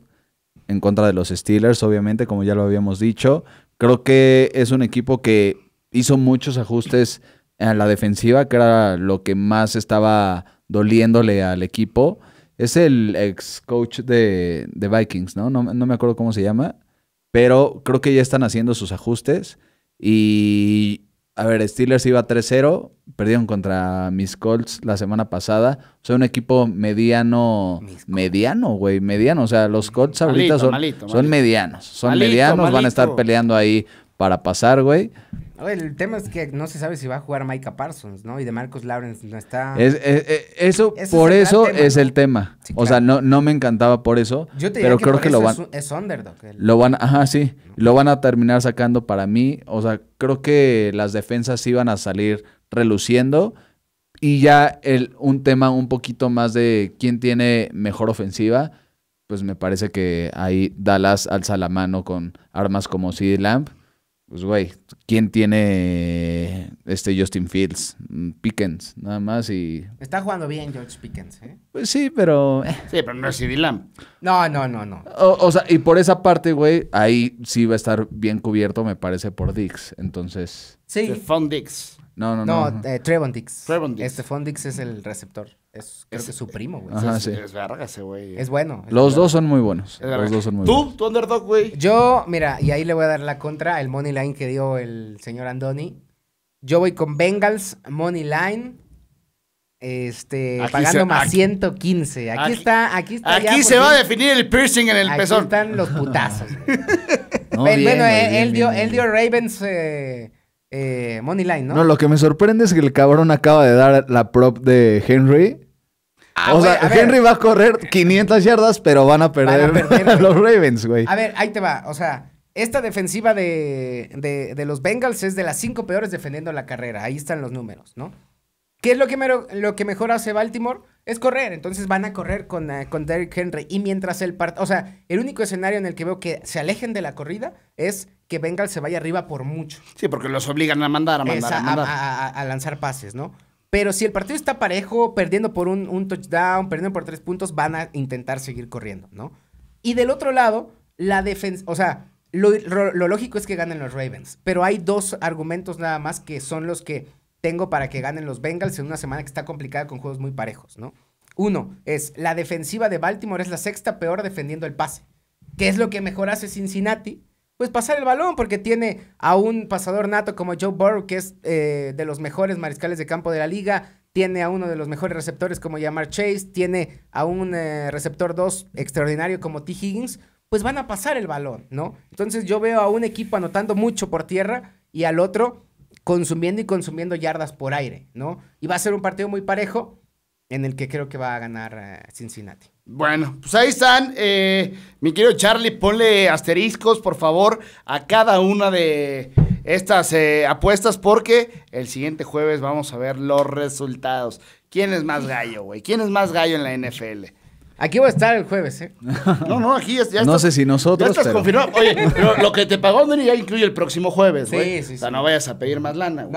en contra de los Steelers, obviamente, como ya lo habíamos dicho. Creo que es un equipo que hizo muchos ajustes a la defensiva, que era lo que más estaba doliéndole al equipo. Es el ex coach de, Vikings, ¿no? ¿no? ¿no? me acuerdo cómo se llama, pero creo que ya están haciendo sus ajustes. Y, a ver, Steelers iba 3-0, perdieron contra mis Colts la semana pasada. soy un equipo mediano, mediano, güey, mediano. O sea, los mm, Colts ahorita son, son medianos, son medianos, van a estar peleando ahí para pasar, güey. El tema es que no se sabe si va a jugar Micah Parsons, ¿no? Y de Marcos Lawrence no está. Eh, eso, por eso es el tema. O sea, no, no me encantaba por eso. Yo te pero creo que lo van. Es, underdog. Lo van, ajá, sí. Lo van a terminar sacando para mí. O sea, creo que las defensas iban a salir reluciendo. Y ya el, un tema un poquito más de quién tiene mejor ofensiva. Pues me parece que ahí Dallas alza la mano con armas como CD Lamp pues güey, ¿quién tiene este Justin Fields? Mm, Pickens, nada más y... Está jugando bien George Pickens, ¿eh? Pues sí, pero... Eh. Sí, pero no es CD Lamb. No, no, no, no. O, sea, y por esa parte, güey, ahí sí va a estar bien cubierto, me parece, por Dix, entonces... Sí. Fun Dix. No, no, no. No, eh, Trevondix. Este Fondix es el receptor. Es, creo que es su primo, güey. es, güey. Eh. Es bueno. Los dos son muy buenos. Los dos son muy ¿Tú? buenos. ¿Tú? ¿Tu underdog, güey? Yo, mira, y ahí le voy a dar la contra, el money line que dio el señor Andoni. Yo voy con Bengals, money line. Este, pagando más 115. Aquí, está, aquí está. Aquí se va a definir el piercing en el aquí están los putazos. bueno, él, dio, él dio Ravens eh, eh, line, ¿no? No, lo que me sorprende es que el cabrón acaba de dar la prop de Henry. Ah, o sea, Henry va a correr 500 yardas, pero van a perder, a los Ravens, güey. A ver, ahí te va. O sea, esta defensiva de, de los Bengals es de las cinco peores defendiendo la carrera. Ahí están los números, ¿no? ¿Qué es lo que, mejor hace Baltimore? Es correr, entonces van a correr eh, con, Derrick Henry. Y mientras el part... O sea, el único escenario en el que veo que se alejen de la corrida es que Bengals se vaya arriba por mucho. Sí, porque los obligan a mandar, a mandar, a, lanzar pases, ¿no? Pero si el partido está parejo, perdiendo por un, touchdown, perdiendo por tres puntos, van a intentar seguir corriendo, ¿no? Y del otro lado, la defensa... O sea, lo lógico es que ganen los Ravens. Pero hay dos argumentos nada más que son los que tengo para que ganen los Bengals en una semana que está complicada con juegos muy parejos, ¿no? Uno es la defensiva de Baltimore es la sexta peor defendiendo el pase. ¿Qué es lo que mejor hace Cincinnati? Pues pasar el balón, porque tiene a un pasador nato como Joe Burrow, que es eh, de los mejores mariscales de campo de la liga. Tiene a uno de los mejores receptores como Yamar Chase. Tiene a un eh, receptor 2 extraordinario como T. Higgins. Pues van a pasar el balón, ¿no? Entonces yo veo a un equipo anotando mucho por tierra y al otro consumiendo y consumiendo yardas por aire, ¿no? Y va a ser un partido muy parejo en el que creo que va a ganar eh, Cincinnati. Bueno, pues ahí están. Eh, mi querido Charlie, ponle asteriscos, por favor, a cada una de estas eh, apuestas porque el siguiente jueves vamos a ver los resultados. ¿Quién es más gallo, güey? ¿Quién es más gallo en la NFL? Aquí voy a estar el jueves, ¿eh? No, no, aquí ya, está. No sé si nosotros. Ya estás Oye, lo que te pagó Neri ya incluye el próximo jueves, güey. Sí, sí, O sea, no vayas a pedir más lana, güey.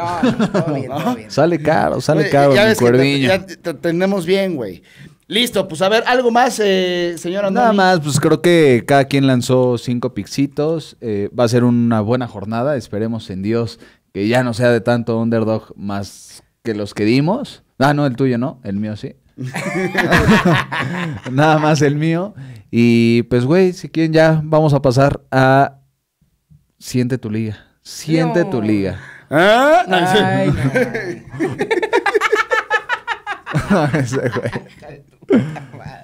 No, no, bien, bien. Sale caro, sale caro, ya ya tenemos bien, güey. Listo, pues a ver, ¿algo más, eh, señora? Nada más, pues creo que cada quien lanzó cinco pixitos. Eh, va a ser una buena jornada. Esperemos en Dios que ya no sea de tanto underdog más que los que dimos. Ah, no, el tuyo no, el mío sí. Nada más el mío. Y pues, güey, si quieren ya vamos a pasar a Siente tu liga. Siente tu liga. ¿Ah? No, güey.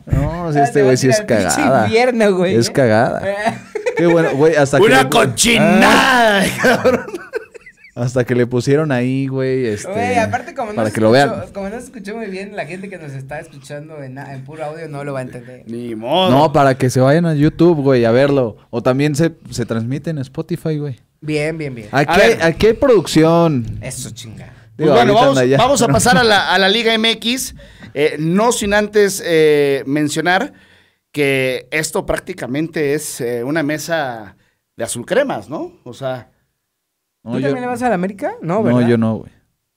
No, si este güey sí es cagada. Invierno, güey. Es ¿eh? cagada. Qué bueno, güey, hasta Una cochinada, ah. cabrón. Hasta que le pusieron ahí, güey. Este, güey, aparte, como no, para se que escuchó, lo vean. como no se escuchó muy bien, la gente que nos está escuchando en, en, puro audio no lo va a entender. Ni modo. No, para que se vayan a YouTube, güey, a verlo. O también se, se transmite en Spotify, güey. Bien, bien, bien. ¿A, qué, producción? Eso, chinga. Pues bueno, vamos, a pasar a la, a la Liga MX. Eh, no sin antes eh, mencionar que esto prácticamente es eh, una mesa de azul cremas, ¿no? O sea. ¿Tú también le vas a la América? No, ¿verdad? No, yo no, güey.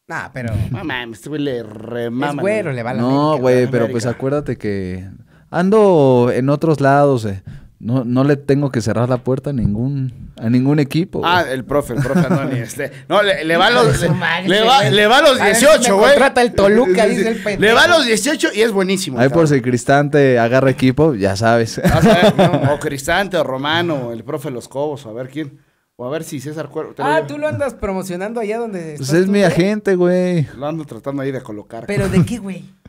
Ah, no, pero. Mamá, este estuve le remando Es güero, le va a la No, güey, pero pues acuérdate que ando en otros lados, eh. No, no le tengo que cerrar la puerta a ningún, a ningún equipo. Ah, el profe, el profe ni Este, no, le, va a los, le, va, le, va, a los 18, güey. Trata el Toluca, dice Le va a los 18 y es buenísimo. Ahí por si Cristante agarra equipo, ya sabes. Vas a ver, o Cristante, o Romano, el profe Los Cobos, a ver quién. O a ver si César Cuervo. Ah, tú lo andas promocionando allá donde. Pues es mi agente, güey. Lo ando tratando ahí de colocar. ¿Pero de qué, güey?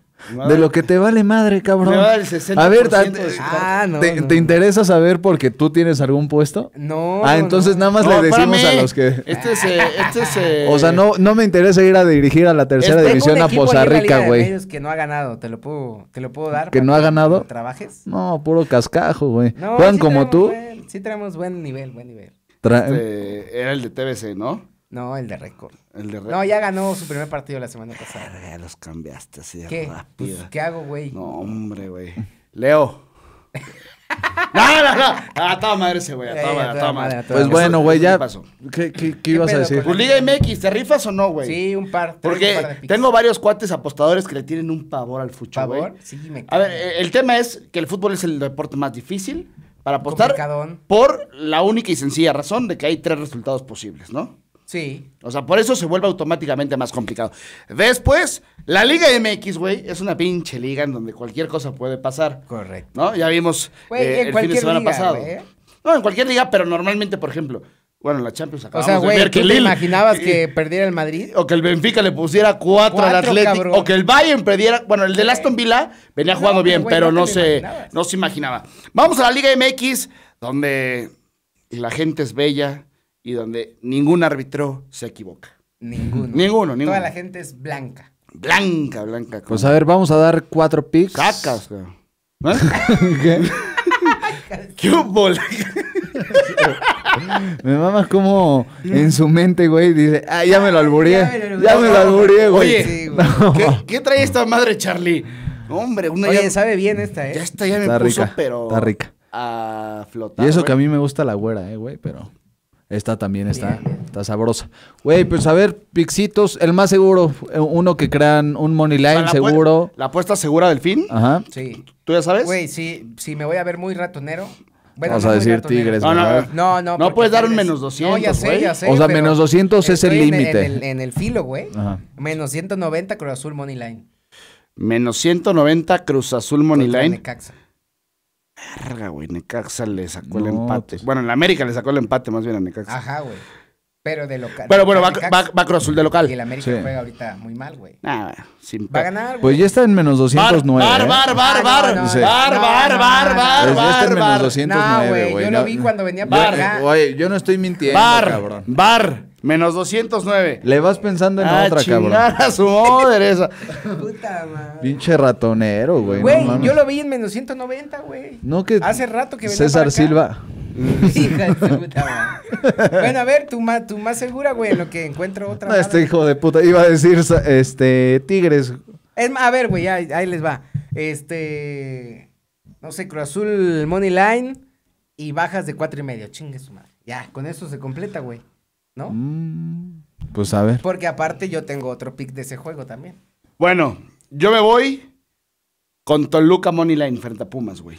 De lo que te vale madre, cabrón. a ver, ah, te, interesa saber porque tú tienes algún puesto? No. Ah, entonces nada más le decimos a los que. Este es. Eh, este es eh, O sea, no, no me interesa ir a dirigir a la tercera este, división a Poza Rica, güey. que no ha ganado, te lo puedo, te lo puedo dar. ¿Que no ha ganado? ¿Trabajes? No, puro cascajo, güey. Juan, como tú. sí, tenemos buen nivel, buen nivel. Este, era el de TBC, ¿no? No, el de récord. El de No, ya ganó su primer partido la semana pasada. Ya los cambiaste así de ¿Qué? Pues, rápido. ¿Qué hago, güey? No, hombre, güey. Leo. no, no, no. A toda madre ese, güey. A toda madre, Pues bueno, güey, ya. ¿Qué, pasó? ¿Qué, qué, qué ibas a decir? Pues Liga MX, ¿te rifas o no, güey? Sí, un par. Porque tengo varios cuates apostadores que le tienen un pavor al fucho, ¿Pavor? Sí, me A ver, el tema es que el fútbol es el deporte más difícil, para apostar por la única y sencilla razón de que hay tres resultados posibles, ¿no? Sí. O sea, por eso se vuelve automáticamente más complicado. Después, la Liga MX, güey, es una pinche liga en donde cualquier cosa puede pasar. Correcto. ¿No? Ya vimos eh, el fin de semana pasado. ¿eh? No, en cualquier liga, pero normalmente, por ejemplo, bueno, la Champions acabamos o sea, güey, que te imaginabas que perdiera el Madrid? O que el Benfica le pusiera cuatro, al Atlético. O que el Bayern perdiera. Bueno, el de Aston Villa venía jugando bien, pero no se, no se imaginaba. Vamos a la Liga MX, donde la gente es bella y donde ningún árbitro se equivoca. Ninguno. Ninguno, ninguno. Toda la gente es blanca. Blanca, blanca. Pues a ver, vamos a dar cuatro picks. Cacas, güey. ¿Eh? ¿Qué? ¿Qué ¿Qué? me mamas como en su mente, güey, dice, ah, ya me lo albureé. Ya me lo alburié, güey. ¿Qué, trae esta madre, Charlie? Hombre, uno ya... sabe bien esta, ¿eh? Ya esta ya me está puso, rica, pero... Está rica. A flotar, Y eso que a mí me gusta la güera, ¿eh, güey? Pero... Esta también está, está sabrosa. Güey, pues a ver, Pixitos, el más seguro, eh, uno que crean un money line seguro. La apuesta segura del fin. Ajá. Sí. ¿Tú ya sabes? Güey, sí, si me voy a ver muy ratonero, Vamos a decir tigres. No, puedes dar un menos 200. O sea, menos 200 es el límite. En, el filo, güey. Menos 190 Cruz Azul Money Line. Menos 190 Cruz Azul Money Line. Necaxa. Verga, güey. Necaxa le sacó el empate. Pues. Bueno, en la América le sacó el empate más bien a Necaxa. Ajá, güey. Pero de local. Pero bueno, va, va, Cruz de local. Y el América juega ahorita muy mal, güey. Nada. sin va a ganar, pues güey. Pues ya está en menos 209. ¿eh? Bar, bar, bar, bar. Bar, bar, bar, bar. Ya está en menos 209, güey. Yo lo vi cuando venía para acá. Oye, yo no estoy mintiendo, bar, cabrón. Bar. Menos 209. Le vas pensando en ah, otra, cabrón. A su madre esa. Puta madre. Pinche ratonero, güey. Güey, yo lo vi en menos 190, güey. No que. Hace rato que venía. César para acá. Silva. Bueno, a ver, tú más, más segura, güey, lo que encuentro otra. No, este hijo de puta. Iba a decir, este, Tigres. a ver, güey, ahí, les va. Este, no sé, Cruz Azul Money Line y bajas de cuatro y medio. Chingue su madre. Ya, con eso se completa, güey. ¿No? Mm, pues a ver. Porque aparte yo tengo otro pick de ese juego también. Bueno, yo me voy con Toluca Money Line frente a Pumas, güey.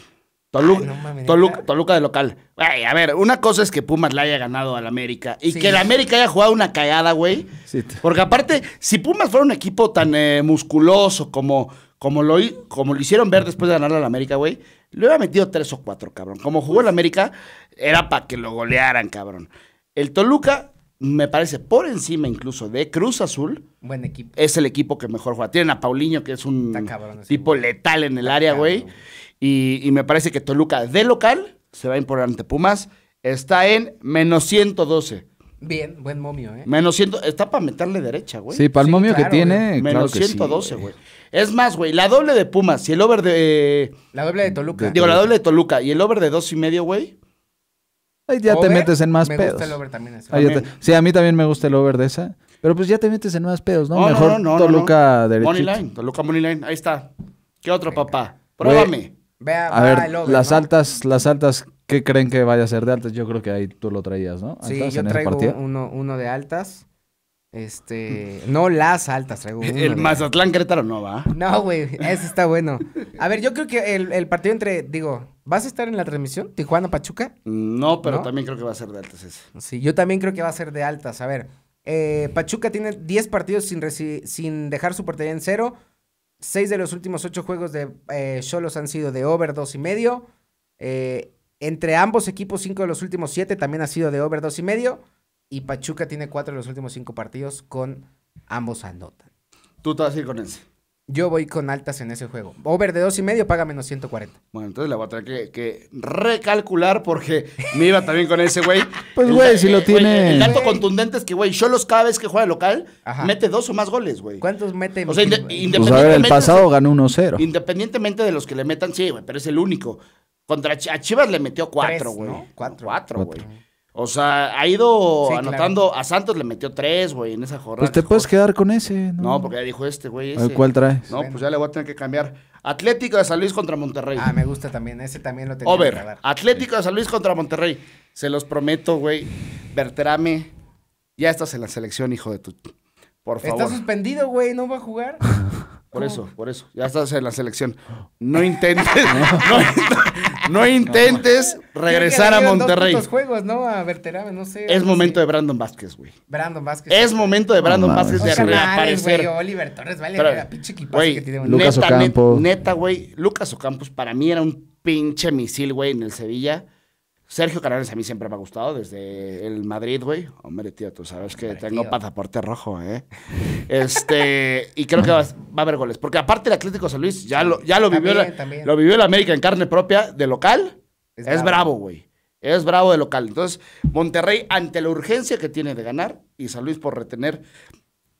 Toluca, Toluca, de local. a ver, una cosa es que Pumas le haya ganado al América y que el América haya jugado una cagada, güey. Porque aparte, si Pumas fuera un equipo tan eh, musculoso como, como, lo, como lo hicieron ver después de ganar al América, güey, le hubiera metido tres o cuatro, cabrón. Como jugó el América, era para que lo golearan, cabrón. El Toluca me parece por encima incluso de Cruz Azul. Buen equipo. Es el equipo que mejor juega. Tienen a Paulinho, que es un tipo letal en el área, güey. Y, me parece que Toluca de local se va a imponer ante Pumas. Está en menos 112. Bien, buen momio, ¿eh? Menos 100, está para meterle derecha, güey. Sí, para el momio que tiene. Menos 112, güey. Es más, güey, la doble de Pumas y el over de. La doble de Toluca. Digo, la doble de Toluca y el over de dos y medio, güey. Ahí ya te metes en más pedos. gusta el over también. sí, a mí también me gusta el over de esa. Pero pues ya te metes en más pedos, ¿no? Mejor no, no, Toluca derecha. Moneyline, Toluca Money ahí está. ¿Qué otro, papá? Pruébame a ver, las altas, las altas, ¿qué creen que vaya a ser de altas? Yo creo que ahí tú lo traías, ¿no? sí, yo traigo uno, uno, de altas. Este, no las altas, traigo El Mazatlán Querétaro no va. No, güey, ese está bueno. A ver, yo creo que el, partido entre, digo, ¿vas a estar en la transmisión? ¿Tijuana Pachuca? No, pero también creo que va a ser de altas ese. Sí, yo también creo que va a ser de altas. A ver, eh, Pachuca tiene 10 partidos sin, sin dejar su portería en cero. Seis de los últimos ocho juegos de eh, Cholos han sido de over dos y medio. Eh, entre ambos equipos, cinco de los últimos siete también ha sido de over dos y medio. Y Pachuca tiene cuatro de los últimos cinco partidos con ambos anotan. Tú te vas a ir con ese. Yo voy con altas en ese juego. Over de dos y medio paga menos 140. Bueno, entonces la voy a tener que, recalcular porque me iba también con ese güey. pues, güey, si lo tiene. el dato contundente es que, güey, Cholos cada vez que juega local mete dos o más goles, güey. ¿Cuántos mete? O sea, pues, independientemente. el pasado ganó 1-0. Independientemente de los que le metan, sí, güey, pero es el único. Contra a Chivas le metió cuatro, güey. Cuatro. Cuatro, güey. O sea, ha ido anotando. A Santos le metió tres, güey, en esa jornada. Pues te puedes quedar con ese. No, porque ya dijo este, güey. ¿Cuál traes? No, pues ya le voy a tener que cambiar. Atlético de San Luis contra Monterrey. Ah, me gusta también. Ese también lo tengo que ver. Atlético de San Luis contra Monterrey. Se los prometo, güey. Verterame. Ya estás en la selección, hijo de tu. Por favor. Está suspendido, güey. No va a jugar. Por eso, por eso. Ya estás en la selección. No intentes, no, no intentes regresar a Monterrey. juegos, ¿no? A Berterame, no sé. Es momento de Brandon Vázquez, güey. Brandon Vázquez. Es momento de Brandon Vázquez de reaparecer. Oliver Torres, vale, la pinche equipaje que tiene. Lucas Ocampos. Neta, güey, Lucas Ocampos para mí era un pinche misil, güey, en el Sevilla. Sergio Canales a mí siempre me ha gustado, desde el Madrid, güey. Hombre, tío, tú sabes que tengo pasaporte rojo, ¿eh? Este, y creo que va, a haber goles. Porque aparte el Atlético San Luis ya lo, ya lo, vivió, la, lo vivió el América en carne propia de local. Es, bravo, güey. Es bravo de local. Entonces, Monterrey, ante la urgencia que tiene de ganar y San Luis por retener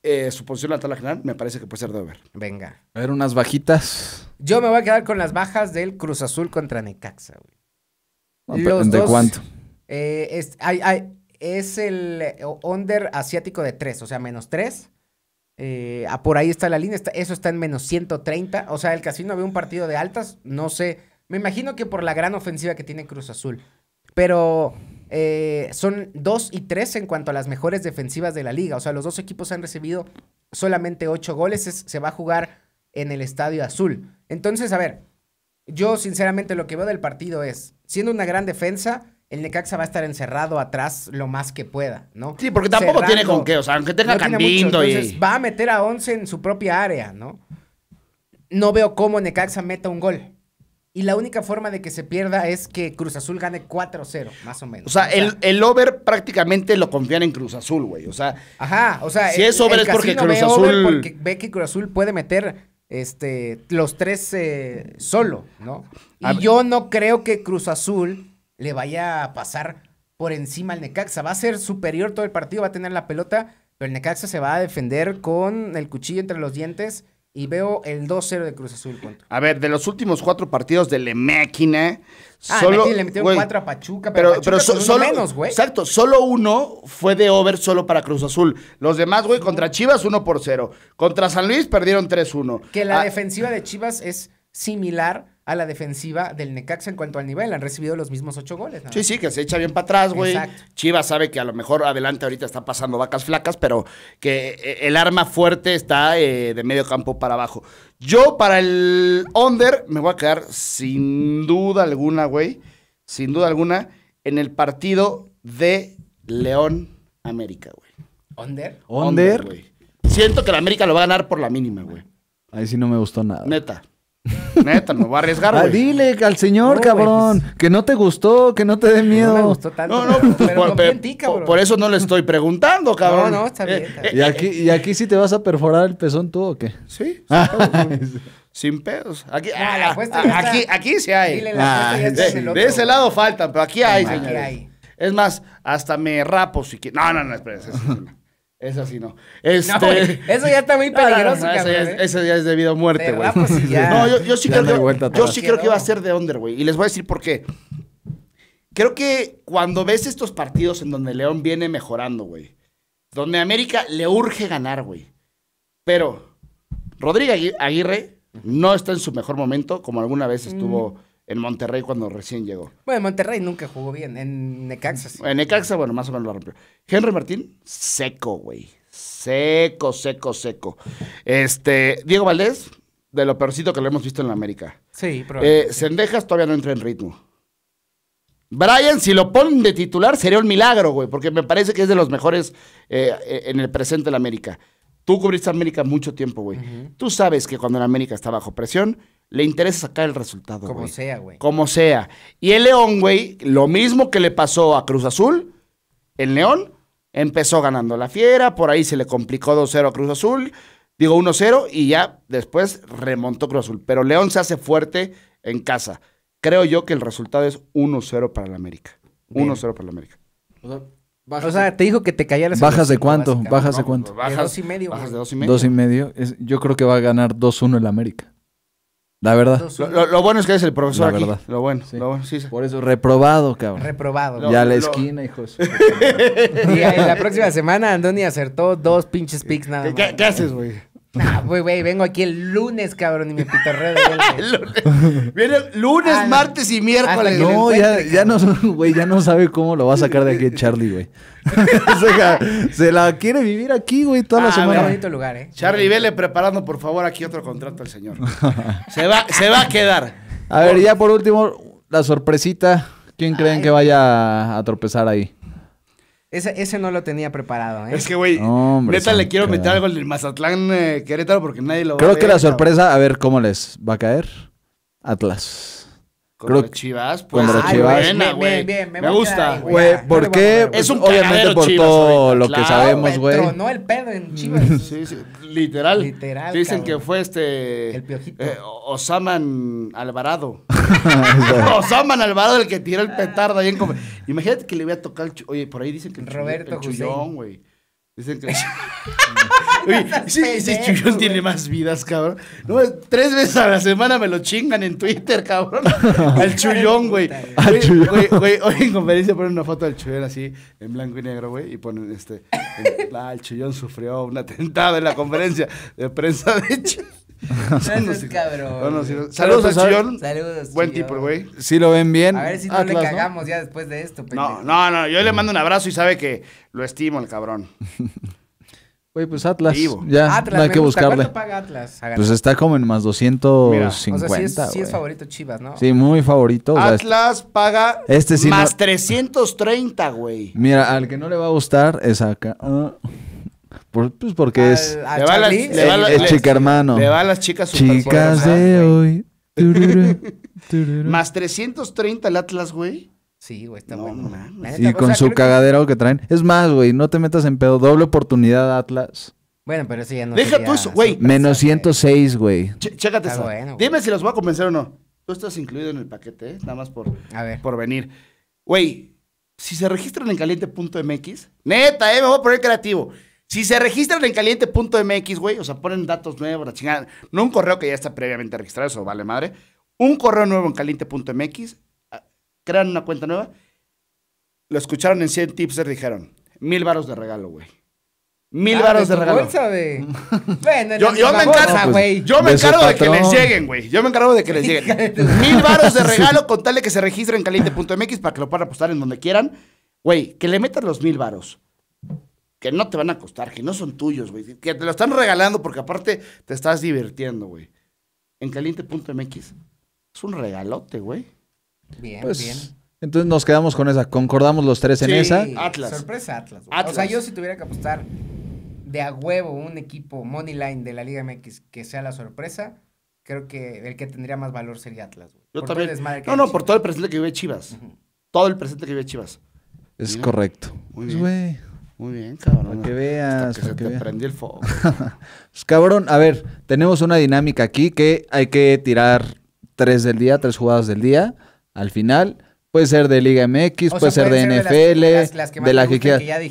eh, su posición en la tabla general, me parece que puede ser de over. Venga. A ver, unas bajitas. Yo me voy a quedar con las bajas del Cruz Azul contra Necaxa, güey. ¿De cuánto? Eh, es, el under asiático de 3, o sea, menos 3. Eh, ah, por ahí está la línea, eso está en menos 130. O sea, el casino ve un partido de altas, no sé. Me imagino que por la gran ofensiva que tiene Cruz Azul. Pero eh, son 2 y 3 en cuanto a las mejores defensivas de la liga. O sea, los dos equipos han recibido solamente 8 goles. se va a jugar en el Estadio Azul. Entonces, a ver, yo, sinceramente, lo que veo del partido es, siendo una gran defensa, el Necaxa va a estar encerrado atrás lo más que pueda, ¿no? Sí, porque tampoco tiene con qué, o sea, aunque tenga no Cambindo y... va a meter a 11 en su propia área, ¿no? No veo cómo Necaxa meta un gol. Y la única forma de que se pierda es que Cruz Azul gane 4-0, más o menos. O sea, el, over prácticamente lo confían en Cruz Azul, güey. O sea, ajá, o sea, si es over es porque Cruz Azul. ve que Cruz Azul puede meter este, los tres eh, solo, ¿no? Y yo no creo que Cruz Azul le vaya a pasar por encima al Necaxa. Va a ser superior todo el partido, va a tener la pelota, pero el Necaxa se va a defender con el cuchillo entre los dientes y veo el 2-0 de Cruz Azul. A ver, de los últimos cuatro partidos de Le Máquina, ah, solo. le metieron cuatro a Pachuca, pero, Menos, güey. Exacto, solo uno fue de over solo para Cruz Azul. Los demás, güey, contra Chivas 1 por 0. Contra San Luis perdieron 3-1. Que la ah, defensiva de Chivas es similar a la defensiva del Necaxa en cuanto al nivel. Han recibido los mismos ocho goles. Sí, sí, que se echa bien para atrás, güey. Chivas sabe que a lo mejor adelante ahorita está pasando vacas flacas, pero que eh, el arma fuerte está eh, de medio campo para abajo. Yo para el under me voy a quedar sin duda alguna, güey. Sin duda alguna, en el partido de León América, güey. ¿Onder? Under, Siento que la América lo va a ganar por la mínima, güey. Ahí sí no me gustó nada. Neta. Neta, me voy a arriesgar, ah, dile al señor, cabrón, pues. que no te gustó, que no te dé miedo. No me gustó tanto. No, no, pues, pero, no por, eso no le estoy preguntando, cabrón. No, no, está bien. Eh, ¿Y, eh, aquí, eh, ¿Y aquí sí te vas a perforar el pezón tú o qué? Sí. Ah, sin pedos. Aquí, ah, aquí, aquí, sí hay. Dile, ah, de, ese lado faltan, pero aquí hay, Es más, hasta me rapo si quieres. No, no, no, espérense. Eso sí, no. Este, eso ya está muy ah, peligroso, ¿eh? eso, ya es, debido a muerte, güey. Pues no, yo, yo sí, creo que, yo sí creo que va a ser de under, güey. Y les voy a decir por qué. Creo que cuando ves estos partidos en donde León viene mejorando, güey. Donde América le urge ganar, güey. Pero Rodríguez Aguirre no está en su mejor momento como alguna vez estuvo mm en Monterrey cuando recién llegó. Bueno, en Monterrey nunca jugó bien, en Necaxa sí. En Necaxa, bueno, más o menos lo rompió. Henry Martín, seco, güey. Seco, seco, seco. Este, Diego Valdés, de lo peorcito que lo hemos visto en la América. Sí, probablemente. Eh, Sendejas todavía no entra en ritmo. Brian, si lo ponen de titular, sería un milagro, güey, porque me parece que es de los mejores eh, eh, en el presente de América. Tú cubriste América mucho tiempo, güey. Tú sabes que cuando en América está bajo presión, le interesa sacar el resultado, Como sea, güey. Como sea. Y el León, güey, lo mismo que le pasó a Cruz Azul, el León empezó ganando la Fiera, por ahí se le complicó 2-0 a Cruz Azul, digo 1-0 y ya después remontó Cruz Azul. Pero León se hace fuerte en casa. Creo yo que el resultado es 1-0 para la América. 1-0 para la América. O sea, te dijo que te callaras. ¿Bajas de cuánto? ¿Bajas de cuánto? Bajas de dos y medio. Bajas de dos y medio. yo creo que va a ganar 2-1 el América. La verdad. Lo, bueno es que es el profesor la aquí. Verdad. Lo bueno, sí. Por eso, reprobado, cabrón. Reprobado. ya a la esquina, hijos. y la próxima semana Andoni acertó dos pinches picks nada ¿Qué, haces, güey? Nah, güey, vengo aquí el lunes, cabrón, y me pitorreo de lunes. Viene lunes, ah, martes y miércoles. No, ya, ya no, ya no sabe cómo lo va a sacar de aquí Charlie, güey. se, la quiere vivir aquí, güey, toda la ah, semana. bonito lugar, eh. Charlie, vele preparando, por favor, aquí otro contrato al señor. se, va, se va a quedar. A ver, ya por último, la sorpresita. ¿Quién creen que vaya a tropezar ahí? Ese, ese no lo tenía preparado, ¿eh? Es que, güey, neta le quiero meter algo el Mazatlán eh, Querétaro porque nadie lo va Creo que la sorpresa, a ver cómo les va a caer. Atlas. Con Chivas, pues. Contra ah, Chivas. buena, me, gusta. Güey, ¿por qué? Es un obviamente por todo lo que sabemos, güey. no el pedo en Chivas. sí, sí, literal. Literal. Dicen que fue este. El piojito. Eh, Osaman Alvarado. Osaman Alvarado el que tiró el petardo ahí en. Imagínate que le voy a tocar. Oye, por ahí dicen que. Roberto el güey. Es que ese chullón tiene más vidas, cabrón. No, tres veces a la semana me lo chingan en Twitter, cabrón. Al chullón, güey. Al hoy en conferencia ponen una foto del chullón así, en blanco y negro, güey, y ponen este. Ah, el chullón sufrió un atentado en la conferencia de prensa de Chile. no cabrón. Saludos pues, al chillón. Saludos. Buen tipo, güey. Si lo ven bien. A ver si no ah, le cagamos ya después de esto, No, no, no. Yo le mando un abrazo y sabe que lo estimo, el cabrón. Güey, pues Atlas. Ya, no hay que buscarle. Pues está como en más 250. o sea, sí, es, favorito Chivas, ¿no? Sí, muy favorito. Atlas paga este más 330, güey. Mira, al que no le va a gustar es acá. Ah pues porque es. le va las, va chica hermano. Le va a las chicas Chicas de hoy. Más 330 el Atlas, güey. Sí, güey, está bueno. y con su cagadero que... traen. Es más, güey, no te metas en pedo. Doble oportunidad, Atlas. Bueno, pero eso ya no Deja tú eso, güey. Menos 106, güey. chécate eso. Dime si los voy a convencer o no. Tú estás incluido en el paquete, ¿eh? Nada más por, por venir. Güey, si se registran en caliente.mx, neta, eh, me voy a poner creativo. Si se registran en caliente.mx, güey, o sea, ponen datos nuevos, la chingada, no un correo que ya está previamente registrado, eso vale madre, un correo nuevo en caliente.mx, ah, crean una cuenta nueva, lo escucharon en 100 tips, dijeron, mil varos de regalo, güey. Mil ah, varos de regalo. de... yo, me encargo, de que les lleguen, güey. Yo me encargo de que les lleguen. mil varos de regalo con tal de que se registren en caliente.mx para que lo puedan apostar en donde quieran. Güey, que le metan los mil varos que no te van a costar, que no son tuyos, güey. Que te lo están regalando porque aparte te estás divirtiendo, güey. En caliente.mx. Es un regalote, güey. Bien, pues, bien. Entonces nos quedamos con esa. Concordamos los tres en esa. Atlas. Sorpresa, Atlas, O sea, yo si tuviera que apostar de a huevo un equipo money line de la Liga MX que sea la sorpresa, creo que el que tendría más valor sería Atlas. Güey. Yo también. no, no, por todo el presente que vive Chivas. Todo el presente que vive Chivas. Es correcto. Muy pues, bien. Muy bien, cabrón. que veas. que el fuego pues, cabrón, a ver, tenemos una dinámica aquí que hay que tirar tres del día, tres jugadas del día. Al final, puede ser de Liga MX, puede ser de NFL, de, la que,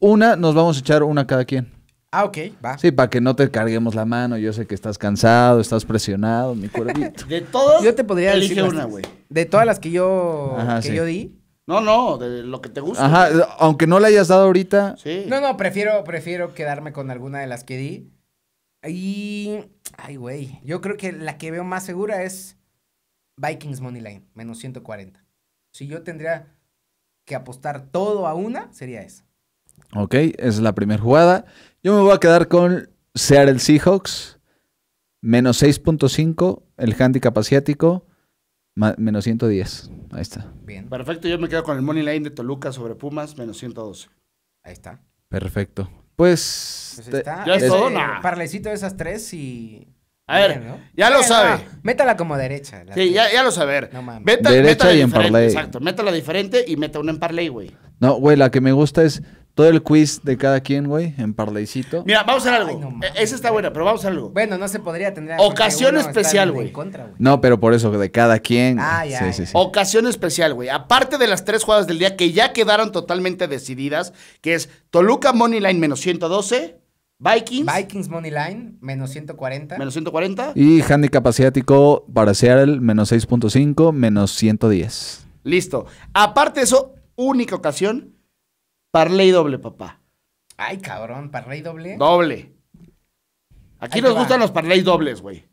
una, nos vamos a echar una cada quien. Ah, ok, va. Sí, para que no te carguemos la mano. Yo sé que estás cansado, estás presionado, mi cuerpito. de todos, yo te podría decir una, güey. De todas las que yo, yo di, no, no, de lo que te gusta. Ajá, aunque no le hayas dado ahorita. Sí. No, no, prefiero, prefiero quedarme con alguna de las que di. Y. Ay, güey. Yo creo que la que veo más segura es Vikings Money Line, menos 140. Si yo tendría que apostar todo a una, sería esa. Ok, esa es la primera jugada. Yo me voy a quedar con Seattle Seahawks, menos 6.5, el handicap asiático, menos 110. Ahí está. Bien. Perfecto, yo me quedo con el Money Line de Toluca sobre Pumas, menos 112. Ahí está. Perfecto. Pues. pues está. Ya es este, todo, Parlecito de esas tres y. A ver, ya lo sabe. métala como derecha. sí, ya, lo sabe. No mames. derecha y en parlay. Exacto, métala diferente y meta una en parlay, güey. No, güey, la que me gusta es todo el quiz de cada quien, güey, en parlaycito. Mira, vamos a hacer algo. E, esa está buena, pero vamos a hacer algo. Bueno, no se podría tener. Ocasión especial, güey. No, pero por eso, de cada quien. Ah, ya, Ocasión especial, güey. Aparte de las tres jugadas del día que ya quedaron totalmente decididas, que es Toluca Money Line menos 112. Vikings. Vikings Money Line, menos 140. Menos 140. Y handicap asiático para Seattle, menos 6.5, menos 110. Listo. Aparte de eso, única ocasión Parley doble, papá. Ay, cabrón, parley doble. Doble. Aquí nos gustan los parley dobles, güey.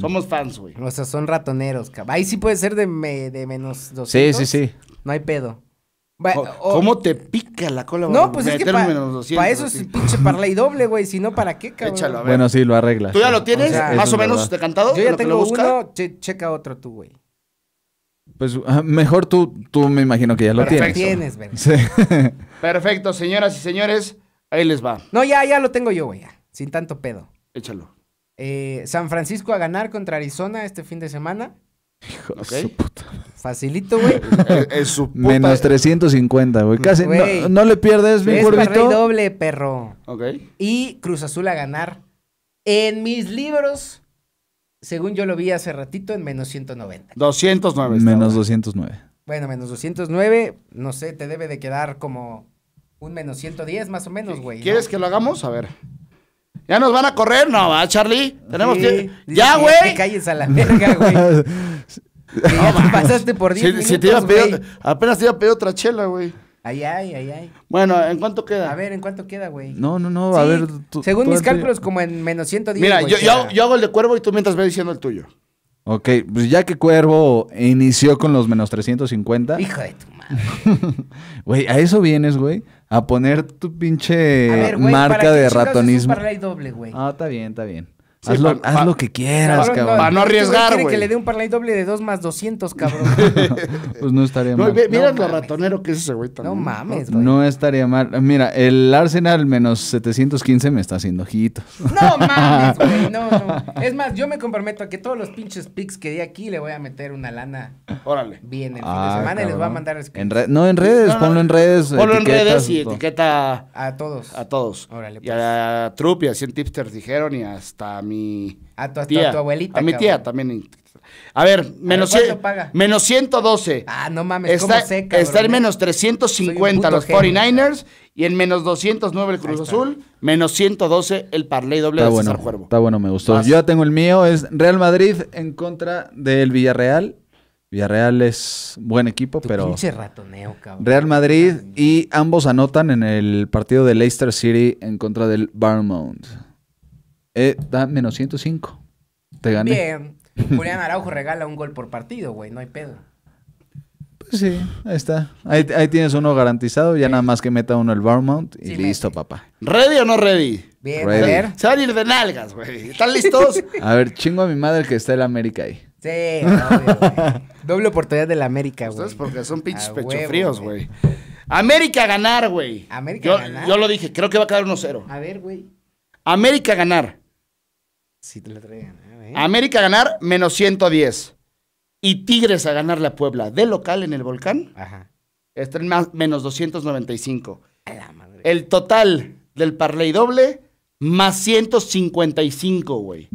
Somos fans, güey. O sea, son ratoneros, cabrón. Ahí sí puede ser de, de menos 200. Sí, sí, sí. No hay pedo. ¿Cómo te pica la cola, güey? No, pues es que para eso es el pinche parley doble, güey. Si no, ¿para qué, cabrón? Échalo, a ver. Bueno, sí, lo arreglas. ¿Tú ya lo tienes? Más o menos decantado. Yo ya tengo uno, checa otro tú, güey. Pues mejor tú, tú me imagino que ya lo tienes. tienes Perfecto, señoras y señores, ahí les va. No, ya, ya lo tengo yo, güey, sin tanto pedo. Échalo. Eh, San Francisco a ganar contra Arizona este fin de semana. Hijo de puta. Facilito, güey. Menos 350, güey. Casi. No, le pierdes, mi gordito. doble, perro. Ok. Y Cruz Azul a ganar. En mis libros según yo lo vi hace ratito, en menos 190. 209. nueve. Menos 209. Bueno, menos 209, no sé, te debe de quedar como un menos 110 más o menos, güey. ¿Quieres que lo hagamos? A ver. ¿Ya nos van a correr? No, ¿verdad, Charlie? Tenemos que... ¡Ya, güey! Te calles a la verga, güey. no, pasaste por te Apenas te iba a pedir otra chela, güey. Ay ay ay Bueno, ¿en cuánto queda? A ver, ¿en cuánto queda, güey? No, no, no, a ver. Según mis cálculos, como en menos 110. Mira, yo, yo, hago el de cuervo y tú mientras ves diciendo el tuyo. Ok, pues ya que Cuervo inició con los menos 350. Hijo de tu madre. güey, a eso vienes, güey. A poner tu pinche a ver, marca de ratonismo. doble, Ah, está bien, está bien haz, lo, haz lo, que quieras, cabrón. Para no arriesgar, güey. que le dé un parlay doble de 2 más 200, cabrón. pues no estaría mal. mira lo ratonero que es ese güey No mames, güey. No estaría mal. Mira, el Arsenal menos 715 me está haciendo ojitos. No mames, güey. No, no. Es más, yo me comprometo a que todos los pinches picks que di aquí le voy a meter una lana. Órale. Bien el fin de ah, semana y les voy a mandar. No, en redes. ponlo en redes. Ponlo en redes y etiqueta. A todos. A todos. Órale. Pues. Y a Trupp y a 100 tipsters dijeron y hasta mi a tu, tu abuelita. A mi tía también. A ver, menos, 112. Ah, no mames, está, Está en eh? menos 350 los 49ers y en menos 209 el Cruz Azul, menos 112 el Parley doble está de César bueno, Está bueno, me gustó. Yo ya tengo el mío, es Real Madrid en contra del Villarreal. Villarreal es buen equipo, pero. Pinche ratoneo, cabrón. Real Madrid y ambos anotan en el partido de Leicester City en contra del Barmount. Eh, da menos 105. Te gané. Bien. Julián Araujo regala un gol por partido, güey. No hay pedo. Pues sí, ahí está. Ahí, ahí tienes uno garantizado. Ya nada más que meta uno el bar mount y listo, papá. ¿Ready o no ready? Bien, a ver. Se van a ir de nalgas, güey. ¿Están listos? a ver, chingo a mi madre que está el América ahí. Sí, Doble oportunidad del América, güey. es porque son pinches pechofríos, güey. América ganar, güey. América yo, ganar. Yo lo dije, creo que va a quedar 1-0. A ver, güey. América ganar. Sí te la traigan. ¿eh? América a ganar menos 110. Y Tigres a ganar la Puebla de local en el volcán. Ajá. más, menos 295. El total del parlay doble, más 155, güey.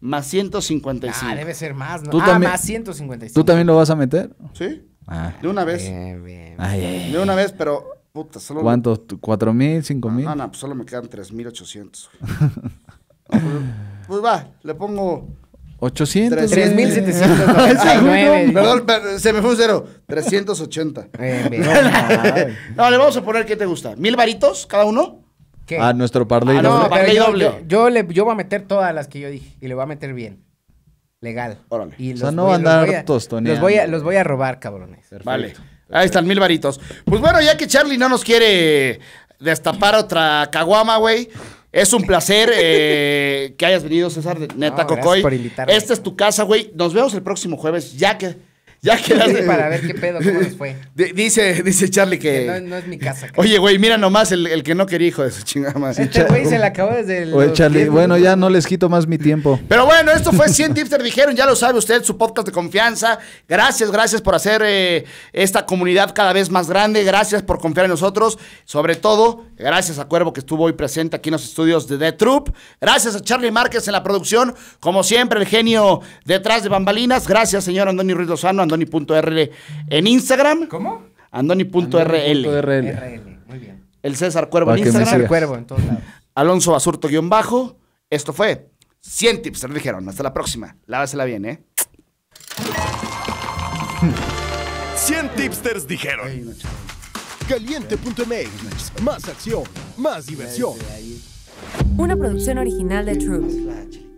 Más 155. Ah, debe ser más, ¿no? ah, más 155. ¿Tú también lo vas a meter? Sí. Ah. de una vez. de una vez, pero solo. ¿Cuántos? ¿Cuatro mil? ¿Cinco mil? No, no, pues solo me quedan 3.800. pues va, le pongo 800. 3.799. Perdón, se me fue un cero. 380. Eh, no, le vamos a poner qué te gusta. ¿Mil varitos cada uno? ¿Qué? A nuestro par ah, no, doble. Yo, doble. Yo, le, yo voy a meter todas las que yo dije y le voy a meter bien. Legal. Y los o sea, no voy, van a dar Los voy, a, los voy a robar, cabrones. Vale. Ahí están mil varitos. Pues bueno, ya que Charlie no nos quiere destapar otra caguama, güey. Es un placer eh, que hayas venido, César. Neta, no, Cocoy. Por invitarme. Esta es tu casa, güey. Nos vemos el próximo jueves, ya que ya quedaste. para ver qué pedo, cómo fue. dice, dice Charlie que. no, es mi casa. Oye, güey, mira nomás el, que no quería hijo de su chingada madre. Este güey se la acabó desde Oye, Charlie, bueno, ya no les quito más mi tiempo. Pero bueno, esto fue 100 te Dijeron, ya lo sabe usted, su podcast de confianza. Gracias, gracias por hacer eh, esta comunidad cada vez más grande. Gracias por confiar en nosotros. Sobre todo, gracias a Cuervo que estuvo hoy presente aquí en los estudios de The Troop. Gracias a Charlie Márquez en la producción. Como siempre, el genio detrás de bambalinas. Gracias, señor Antonio Ruiz Lozano andoni.rl en Instagram. ¿Cómo? andoni.rl. Muy bien. El César Cuervo en Instagram. César Cuervo en todos lados. Alonso Basurto guión bajo. Esto fue 100 Tipsters, dijeron. Hasta la próxima. Lávasela bien, ¿eh? 100 tipsters dijeron. Caliente.mx. Más acción, más diversión. Una producción original de True.